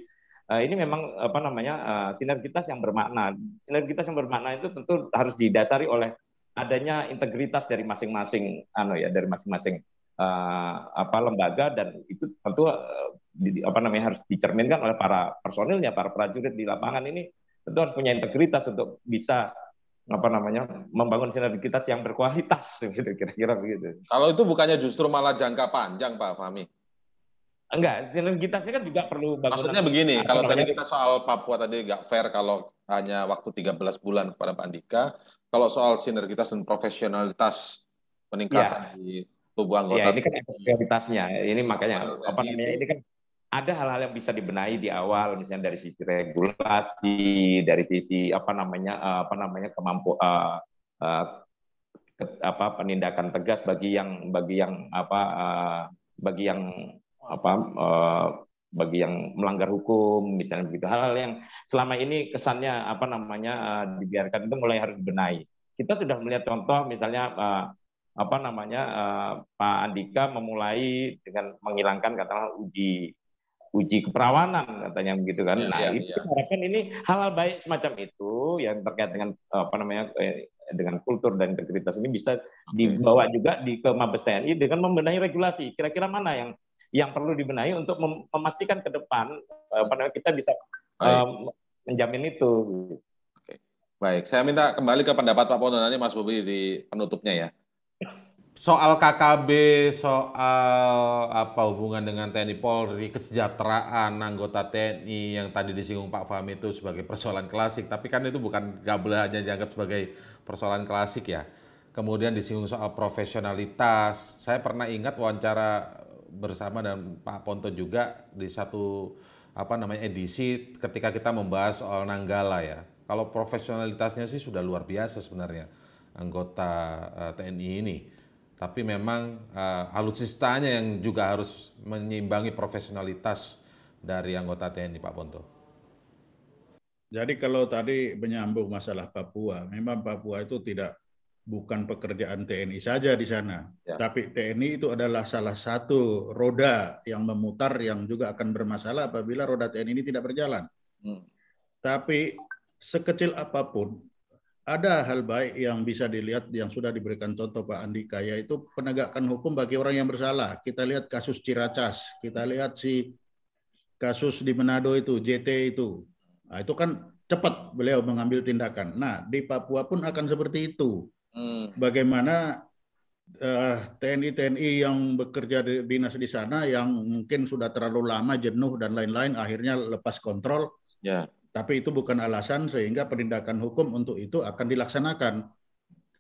uh, ini memang apa namanya uh, sinergitas yang bermakna. Sinergitas yang bermakna itu tentu harus didasari oleh adanya integritas dari masing-masing anu ya dari masing-masing uh, apa lembaga dan itu tentu uh, di, apa namanya harus dicerminkan oleh para personilnya, para prajurit di lapangan ini tentu harus punya integritas untuk bisa apa namanya membangun sinergitas yang berkualitas gitu kira-kira begitu. Kalau itu bukannya justru malah jangka panjang Pak Fahmi? Enggak, sinergitasnya kan juga perlu Maksudnya begini, apa nah, kalau tadi kita soal Papua tadi nggak fair kalau hanya waktu 13 bulan kepada Pak Andika, kalau soal sinergitas dan profesionalitas peningkatan ya. di tubuh anggota. Ya, ini iya. kan prioritasnya. Ini makanya apa namanya ini kan ada hal-hal yang bisa dibenahi di awal misalnya dari sisi regulasi, dari sisi apa namanya eh, apa namanya kemampuan uh, eh, uh, eh, apa penindakan tegas bagi yang bagi yang apa uh, bagi yang apa uh, bagi yang melanggar hukum misalnya begitu hal-hal yang selama ini kesannya apa namanya dibiarkan itu mulai harus dibenahi kita sudah melihat contoh misalnya apa namanya uh, Pak Andika memulai dengan menghilangkan katakanlah uji uji keperawanan katanya begitu kan. Ya, nah, ya, itu ya. kan ini halal baik semacam itu yang terkait dengan eh, apa namanya eh, dengan kultur dan integritas ini bisa dibawa juga di ke Mabes TNI dengan membenahi regulasi. Kira-kira mana yang yang perlu dibenahi untuk memastikan ke depan apa namanya kita bisa um, menjamin itu. Baik, saya minta kembali ke pendapat Pak nanti Mas Bobi di penutupnya ya soal KKB, soal apa hubungan dengan TNI Polri, kesejahteraan anggota TNI yang tadi disinggung Pak Fahmi itu sebagai persoalan klasik, tapi kan itu bukan gak boleh hanya dianggap sebagai persoalan klasik ya. Kemudian disinggung soal profesionalitas. Saya pernah ingat wawancara bersama dan Pak Ponto juga di satu apa namanya edisi ketika kita membahas soal Nanggala ya. Kalau profesionalitasnya sih sudah luar biasa sebenarnya anggota eh, TNI ini tapi memang uh, alutsistanya yang juga harus menyeimbangi profesionalitas dari anggota TNI Pak Ponto. Jadi kalau tadi menyambung masalah Papua, memang Papua itu tidak bukan pekerjaan TNI saja di sana, ya. tapi TNI itu adalah salah satu roda yang memutar yang juga akan bermasalah apabila roda TNI ini tidak berjalan. Hmm. Tapi sekecil apapun ada hal baik yang bisa dilihat yang sudah diberikan contoh Pak Andika yaitu penegakan hukum bagi orang yang bersalah. Kita lihat kasus Ciracas, kita lihat si kasus di Manado itu JT itu. Nah, itu kan cepat beliau mengambil tindakan. Nah, di Papua pun akan seperti itu. Hmm. Bagaimana eh, TNI-TNI yang bekerja di, dinas di sana yang mungkin sudah terlalu lama jenuh dan lain-lain akhirnya lepas kontrol. Ya tapi itu bukan alasan sehingga penindakan hukum untuk itu akan dilaksanakan.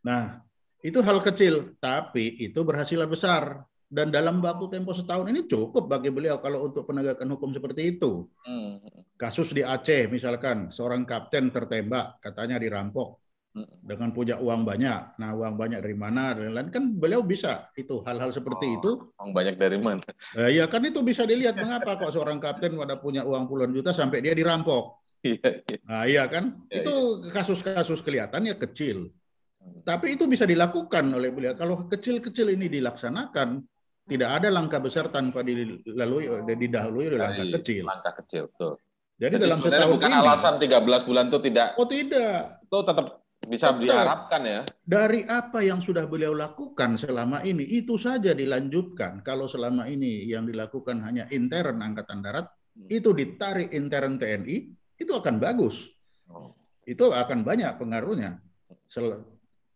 Nah, itu hal kecil, tapi itu berhasil besar. Dan dalam waktu tempo setahun ini cukup bagi beliau kalau untuk penegakan hukum seperti itu. Hmm. Kasus di Aceh misalkan, seorang kapten tertembak, katanya dirampok hmm. dengan punya uang banyak. Nah, uang banyak dari mana dan lain kan beliau bisa itu hal-hal seperti oh, itu. Uang banyak dari mana? Eh, ya kan itu bisa dilihat mengapa kok seorang kapten pada punya uang puluhan juta sampai dia dirampok. Iya, iya. Nah, iya kan? Iya, ya, itu kasus-kasus kelihatannya kecil. Hmm. Tapi itu bisa dilakukan oleh beliau. Kalau kecil-kecil ini dilaksanakan, tidak ada langkah besar tanpa dilalui didahului oleh langkah kecil. Langkah kecil tuh. Jadi, Jadi dalam setahun bukan ini, alasan 13 bulan itu tidak. Oh tidak. Itu tetap bisa tetap, diharapkan ya. Dari apa yang sudah beliau lakukan selama ini itu saja dilanjutkan. Kalau selama ini yang dilakukan hanya intern angkatan darat, hmm. itu ditarik intern TNI, itu akan bagus. Oh. Itu akan banyak pengaruhnya.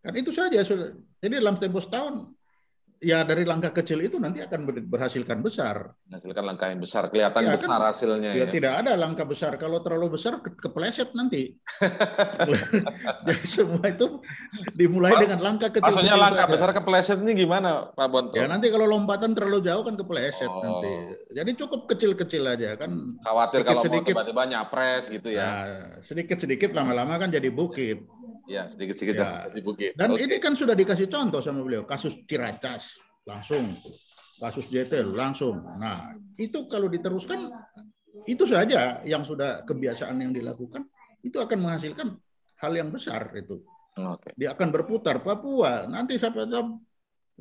Kan itu saja. Jadi dalam tempo setahun ya dari langkah kecil itu nanti akan berhasilkan besar. Hasilkan langkah yang besar, kelihatan ya, kan? besar kan, hasilnya. Ya, ya tidak ada langkah besar. Kalau terlalu besar ke kepleset nanti. Jadi semua itu dimulai Pak, dengan langkah kecil. Maksudnya langkah saja. besar kepleset ini gimana, Pak Bonto? Ya nanti kalau lompatan terlalu jauh kan kepleset oh. nanti. Jadi cukup kecil-kecil aja kan. Khawatir sedikit, kalau tiba-tiba nyapres gitu ya. sedikit nah, sedikit-sedikit lama-lama kan jadi bukit. Ya, sedikit-sedikit ya. di Dan okay. ini kan sudah dikasih contoh sama beliau, kasus Ciracas langsung, kasus detail langsung. Nah, itu kalau diteruskan itu saja yang sudah kebiasaan yang dilakukan itu akan menghasilkan hal yang besar itu. Okay. Dia akan berputar Papua. Nanti sampai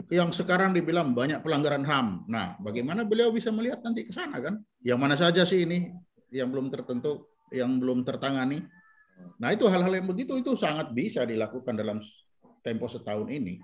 yang sekarang dibilang banyak pelanggaran HAM. Nah, bagaimana beliau bisa melihat nanti ke sana kan? Yang mana saja sih ini yang belum tertentu, yang belum tertangani? Nah itu hal-hal yang begitu itu sangat bisa dilakukan dalam tempo setahun ini.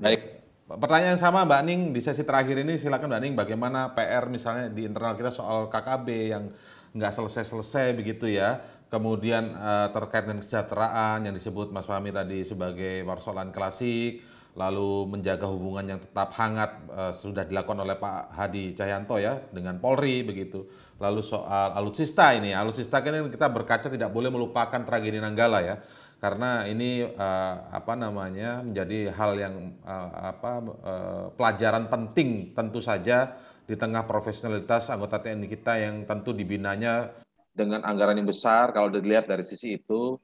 Baik. Pertanyaan sama Mbak Ning di sesi terakhir ini silakan Mbak Ning bagaimana PR misalnya di internal kita soal KKB yang nggak selesai-selesai begitu ya. Kemudian eh, terkait dengan kesejahteraan yang disebut Mas Fahmi tadi sebagai persoalan klasik, lalu menjaga hubungan yang tetap hangat uh, sudah dilakukan oleh Pak Hadi Cahyanto ya dengan Polri begitu. Lalu soal alutsista ini, alutsista ini kita berkaca tidak boleh melupakan tragedi Nanggala ya. Karena ini uh, apa namanya menjadi hal yang uh, apa uh, pelajaran penting tentu saja di tengah profesionalitas anggota TNI kita yang tentu dibinanya dengan anggaran yang besar kalau dilihat dari sisi itu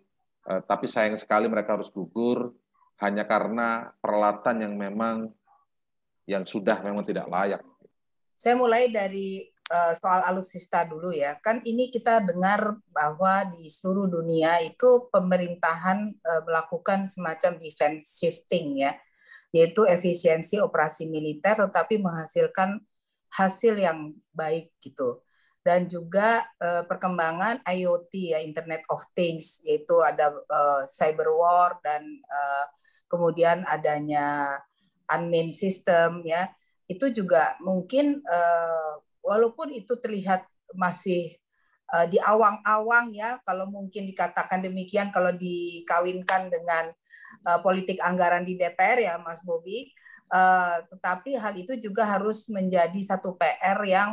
uh, tapi sayang sekali mereka harus gugur hanya karena peralatan yang memang yang sudah memang tidak layak. Saya mulai dari eh, soal alutsista dulu ya. Kan ini kita dengar bahwa di seluruh dunia itu pemerintahan eh, melakukan semacam defense shifting ya, yaitu efisiensi operasi militer tetapi menghasilkan hasil yang baik gitu dan juga uh, perkembangan IoT ya Internet of Things yaitu ada uh, cyber war dan uh, kemudian adanya unmanned system ya itu juga mungkin uh, walaupun itu terlihat masih uh, di awang-awang ya kalau mungkin dikatakan demikian kalau dikawinkan dengan uh, politik anggaran di DPR ya Mas Bobi uh, tetapi hal itu juga harus menjadi satu PR yang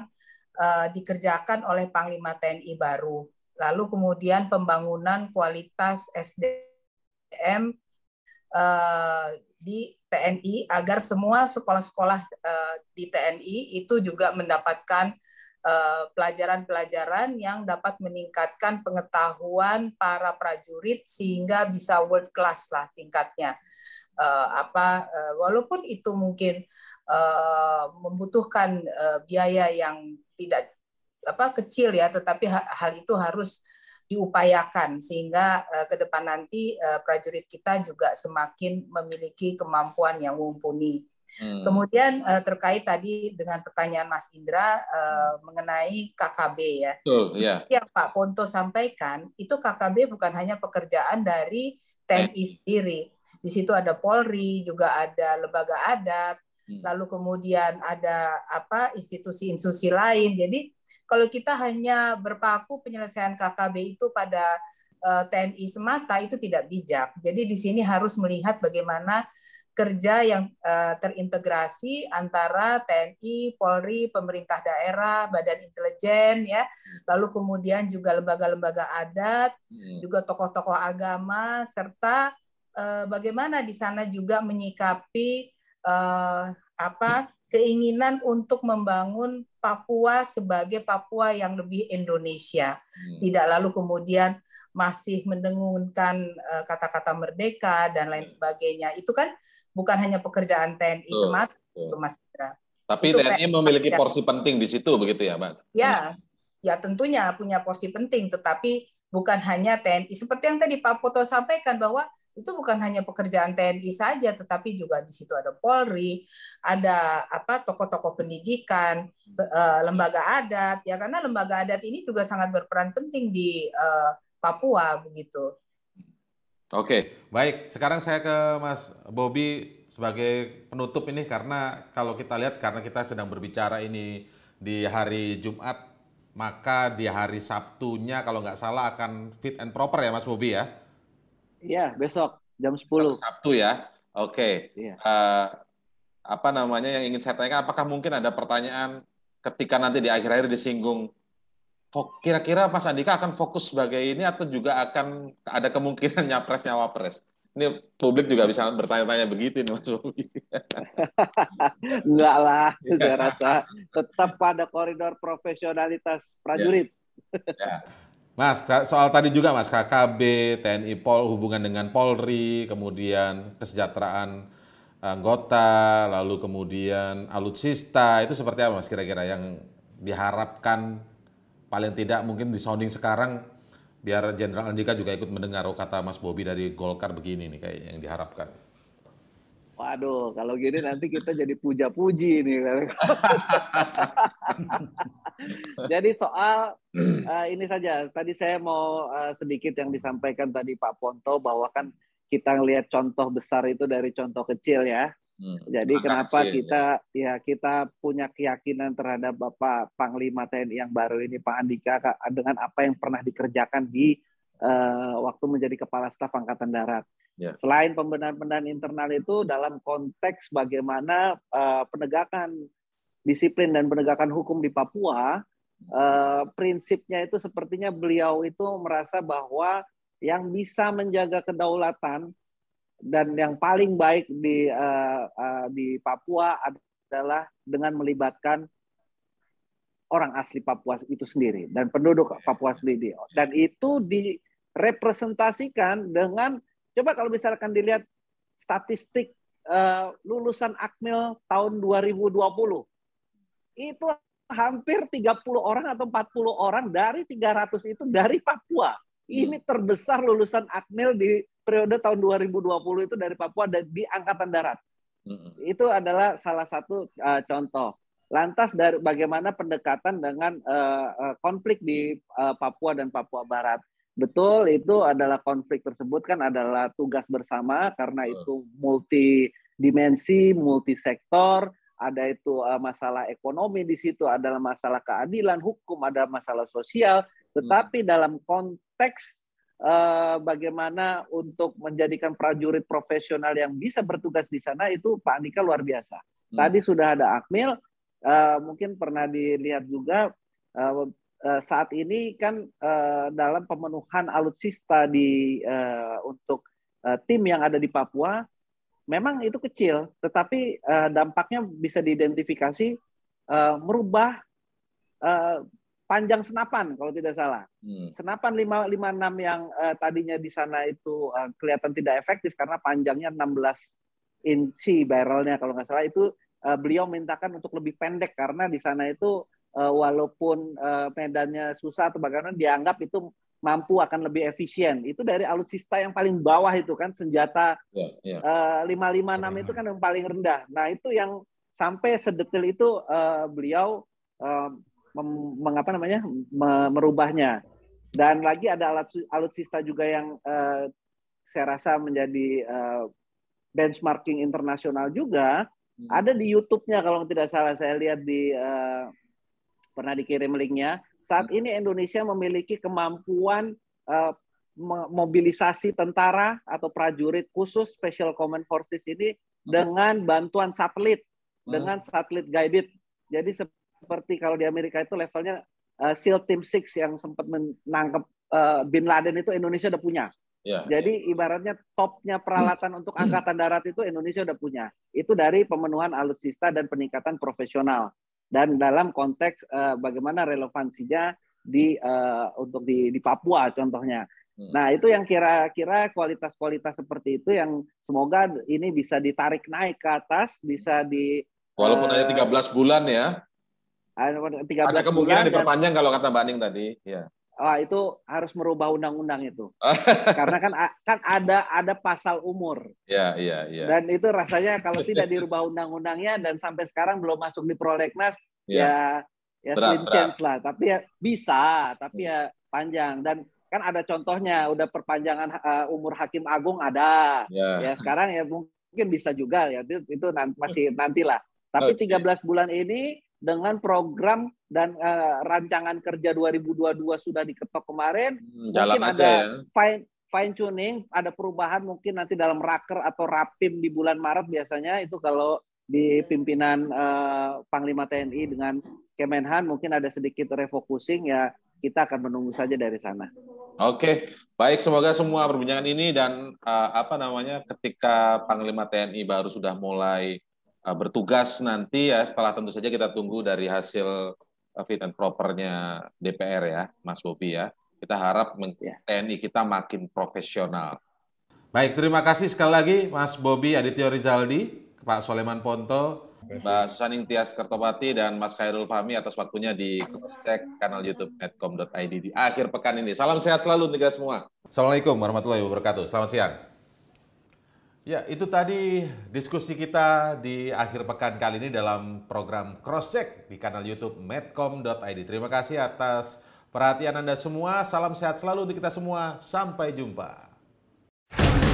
uh, dikerjakan oleh Panglima TNI baru. Lalu kemudian pembangunan kualitas SDM uh, eh, di TNI agar semua sekolah-sekolah uh, di TNI itu juga mendapatkan pelajaran-pelajaran yang dapat meningkatkan pengetahuan para prajurit sehingga bisa world class lah tingkatnya. Uh, apa uh, walaupun itu mungkin uh, membutuhkan uh, biaya yang tidak apa kecil ya, tetapi hal itu harus diupayakan sehingga eh, ke depan nanti eh, prajurit kita juga semakin memiliki kemampuan yang mumpuni. Hmm. Kemudian eh, terkait tadi dengan pertanyaan Mas Indra mengenai KKB ya. Betul, ya. Seperti yang Pak Ponto sampaikan, itu KKB bukan hanya pekerjaan dari TNI sendiri. Di situ ada Polri, juga ada lembaga adat, Hmm. lalu kemudian ada apa institusi-institusi lain. Jadi kalau kita hanya berpaku penyelesaian KKB itu pada eh, TNI semata itu tidak bijak. Jadi di sini harus melihat bagaimana kerja yang eh, terintegrasi antara TNI, Polri, pemerintah daerah, badan intelijen ya, lalu kemudian juga lembaga-lembaga adat, hmm. juga tokoh-tokoh agama serta eh, bagaimana di sana juga menyikapi uh, apa keinginan untuk membangun Papua sebagai Papua yang lebih Indonesia. Hmm. Tidak lalu kemudian masih mendengungkan eh, kata-kata merdeka dan lain hmm. sebagainya. Itu kan bukan hanya pekerjaan TNI semata, itu Mas Indra. Tapi itu TNI memiliki porsi penting di situ, begitu ya, Mbak? Ya, hmm. ya tentunya punya porsi penting, tetapi bukan hanya TNI. Seperti yang tadi Pak Poto sampaikan bahwa itu bukan hanya pekerjaan TNI saja, tetapi juga di situ ada Polri, ada apa tokoh-tokoh pendidikan, eh, lembaga adat, ya karena lembaga adat ini juga sangat berperan penting di eh, Papua begitu. Oke, baik. Sekarang saya ke Mas Bobi sebagai penutup ini karena kalau kita lihat karena kita sedang berbicara ini di hari Jumat maka di hari Sabtunya kalau nggak salah akan fit and proper ya Mas Bobi ya Iya, besok jam 10. Sabtu ya. Oke. Okay. Iya. Uh, apa namanya yang ingin saya tanyakan apakah mungkin ada pertanyaan ketika nanti di akhir-akhir disinggung kira-kira Mas Andika akan fokus sebagai ini atau juga akan ada kemungkinan nyapres nyawapres? Ini publik juga bisa bertanya-tanya begitu nih Mas Bobi. Enggak lah, saya rasa tetap pada koridor profesionalitas prajurit. Ya. Ya. Mas, soal tadi juga Mas, KKB, TNI Pol, hubungan dengan Polri, kemudian kesejahteraan anggota, lalu kemudian alutsista, itu seperti apa Mas kira-kira yang diharapkan paling tidak mungkin di sounding sekarang biar Jenderal Andika juga ikut mendengar oh, kata Mas Bobi dari Golkar begini nih kayak yang diharapkan. Waduh, kalau gini nanti kita jadi puja-puji nih. jadi soal uh, ini saja. Tadi saya mau uh, sedikit yang disampaikan tadi Pak Ponto bahwa kan kita lihat contoh besar itu dari contoh kecil ya. Hmm, Jadi kenapa kecil, kita ya. ya kita punya keyakinan terhadap Bapak Panglima TNI yang baru ini Pak Andika dengan apa yang pernah dikerjakan di uh, waktu menjadi kepala staf angkatan darat. Yeah. Selain pembenahan-pembenahan internal itu dalam konteks bagaimana uh, penegakan disiplin dan penegakan hukum di Papua, uh, prinsipnya itu sepertinya beliau itu merasa bahwa yang bisa menjaga kedaulatan dan yang paling baik di uh, uh, di Papua adalah dengan melibatkan orang asli Papua itu sendiri dan penduduk ya. Papua sendiri dan itu di representasikan dengan coba kalau misalkan dilihat statistik eh, lulusan Akmil tahun 2020 itu hampir 30 orang atau 40 orang dari 300 itu dari Papua. Hmm. Ini terbesar lulusan Akmil di periode tahun 2020 itu dari Papua dan di angkatan darat. Hmm. Itu adalah salah satu eh, contoh. Lantas dari bagaimana pendekatan dengan eh, konflik di Papua dan Papua Barat. Betul, itu adalah konflik tersebut kan adalah tugas bersama karena itu multi dimensi, multi sektor, ada itu eh, masalah ekonomi di situ, ada masalah keadilan, hukum, ada masalah sosial, tetapi dalam konteks eh, bagaimana untuk menjadikan prajurit profesional yang bisa bertugas di sana itu Pak Andika luar biasa. Hmm. Tadi sudah ada Akmil, eh, mungkin pernah dilihat juga Eh, saat ini kan eh, dalam pemenuhan alutsista di eh, untuk tim yang ada di Papua memang itu kecil, tetapi dampaknya bisa diidentifikasi merubah panjang senapan kalau tidak salah. Hmm. Senapan 556 yang uh, tadinya di sana itu uh, kelihatan tidak efektif karena panjangnya 16 inci barrelnya kalau nggak salah itu uh, beliau mintakan untuk lebih pendek karena di sana itu uh, walaupun uh, medannya susah atau bagaimana dianggap itu mampu akan lebih efisien. Itu dari alutsista yang paling bawah itu kan senjata ya, ya. Eh, lima yeah. Uh, itu kan yang paling rendah. Nah, itu yang sampai sedetil itu uh, beliau uh, mengapa namanya? Me merubahnya. Dan lagi ada alat alutsista juga yang uh, saya rasa menjadi uh, benchmarking internasional juga. Hmm. Ada di YouTube-nya kalau tidak salah saya lihat di uh, pernah dikirim linknya. Saat hmm. ini Indonesia memiliki kemampuan uh, mobilisasi tentara atau prajurit khusus Special Command Forces ini hmm. dengan bantuan satelit, hmm. dengan satelit guided. Jadi seperti kalau di Amerika itu levelnya uh, SEAL Team Six yang sempat menangkap uh, eh, Bin Laden itu Indonesia udah punya. Ya, ya. Jadi ya. ibaratnya topnya peralatan untuk angkatan darat itu Indonesia udah punya. Itu dari pemenuhan alutsista dan peningkatan profesional dan dalam konteks uh, bagaimana relevansinya di uh, untuk di, di Papua contohnya. Hmm. Nah itu yang kira-kira kualitas-kualitas seperti itu yang semoga ini bisa ditarik naik ke atas, bisa di walaupun uh, hanya 13 eh, bulan ya. Ada 13 ada kemungkinan bulan diperpanjang dan, kalau kata Mbak Ning tadi. Ya. Ah, itu harus merubah undang-undang itu. Karena kan kan ada ada pasal umur. Iya, iya, iya. Dan itu rasanya kalau tidak dirubah undang-undangnya dan sampai sekarang belum masuk di prolegnas ya ya, ya slim chance lah, tapi ya bisa, tapi hmm. ya panjang dan kan ada contohnya udah perpanjangan uh, umur hakim agung ada. Ya. ya sekarang ya mungkin bisa juga ya itu, itu nanti, masih nantilah. Tapi okay. 13 bulan ini dengan program dan uh, rancangan kerja 2022 sudah diketok kemarin hmm, mungkin ada ya. fine fine tuning ada perubahan mungkin nanti dalam raker atau rapim di bulan Maret biasanya itu kalau di iya. pimpinan uh, Panglima TNI dengan Kemenhan mungkin ada sedikit refocusing ya kita akan menunggu saja dari sana. Oke, baik semoga semua perbincangan ini dan uh, apa namanya ketika Panglima TNI baru sudah mulai Eh, bertugas nanti ya setelah tentu saja kita tunggu dari hasil eh, fit and propernya DPR ya, Mas Bobi ya. Kita harap ya. TNI kita makin profesional. Baik, terima kasih sekali lagi Mas Bobi Adityo Rizaldi, Pak Soleman Ponto, Mbak Susaning Tias Kertopati, dan Mas Khairul Fahmi atas waktunya di cek kanal YouTube netcom.id di akhir pekan ini. Salam sehat selalu guys semua. Assalamualaikum warahmatullahi wabarakatuh. Selamat siang. Ya, itu tadi diskusi kita di akhir pekan kali ini dalam program Cross Check di kanal YouTube medcom.id. Terima kasih atas perhatian Anda semua. Salam sehat selalu untuk kita semua. Sampai jumpa.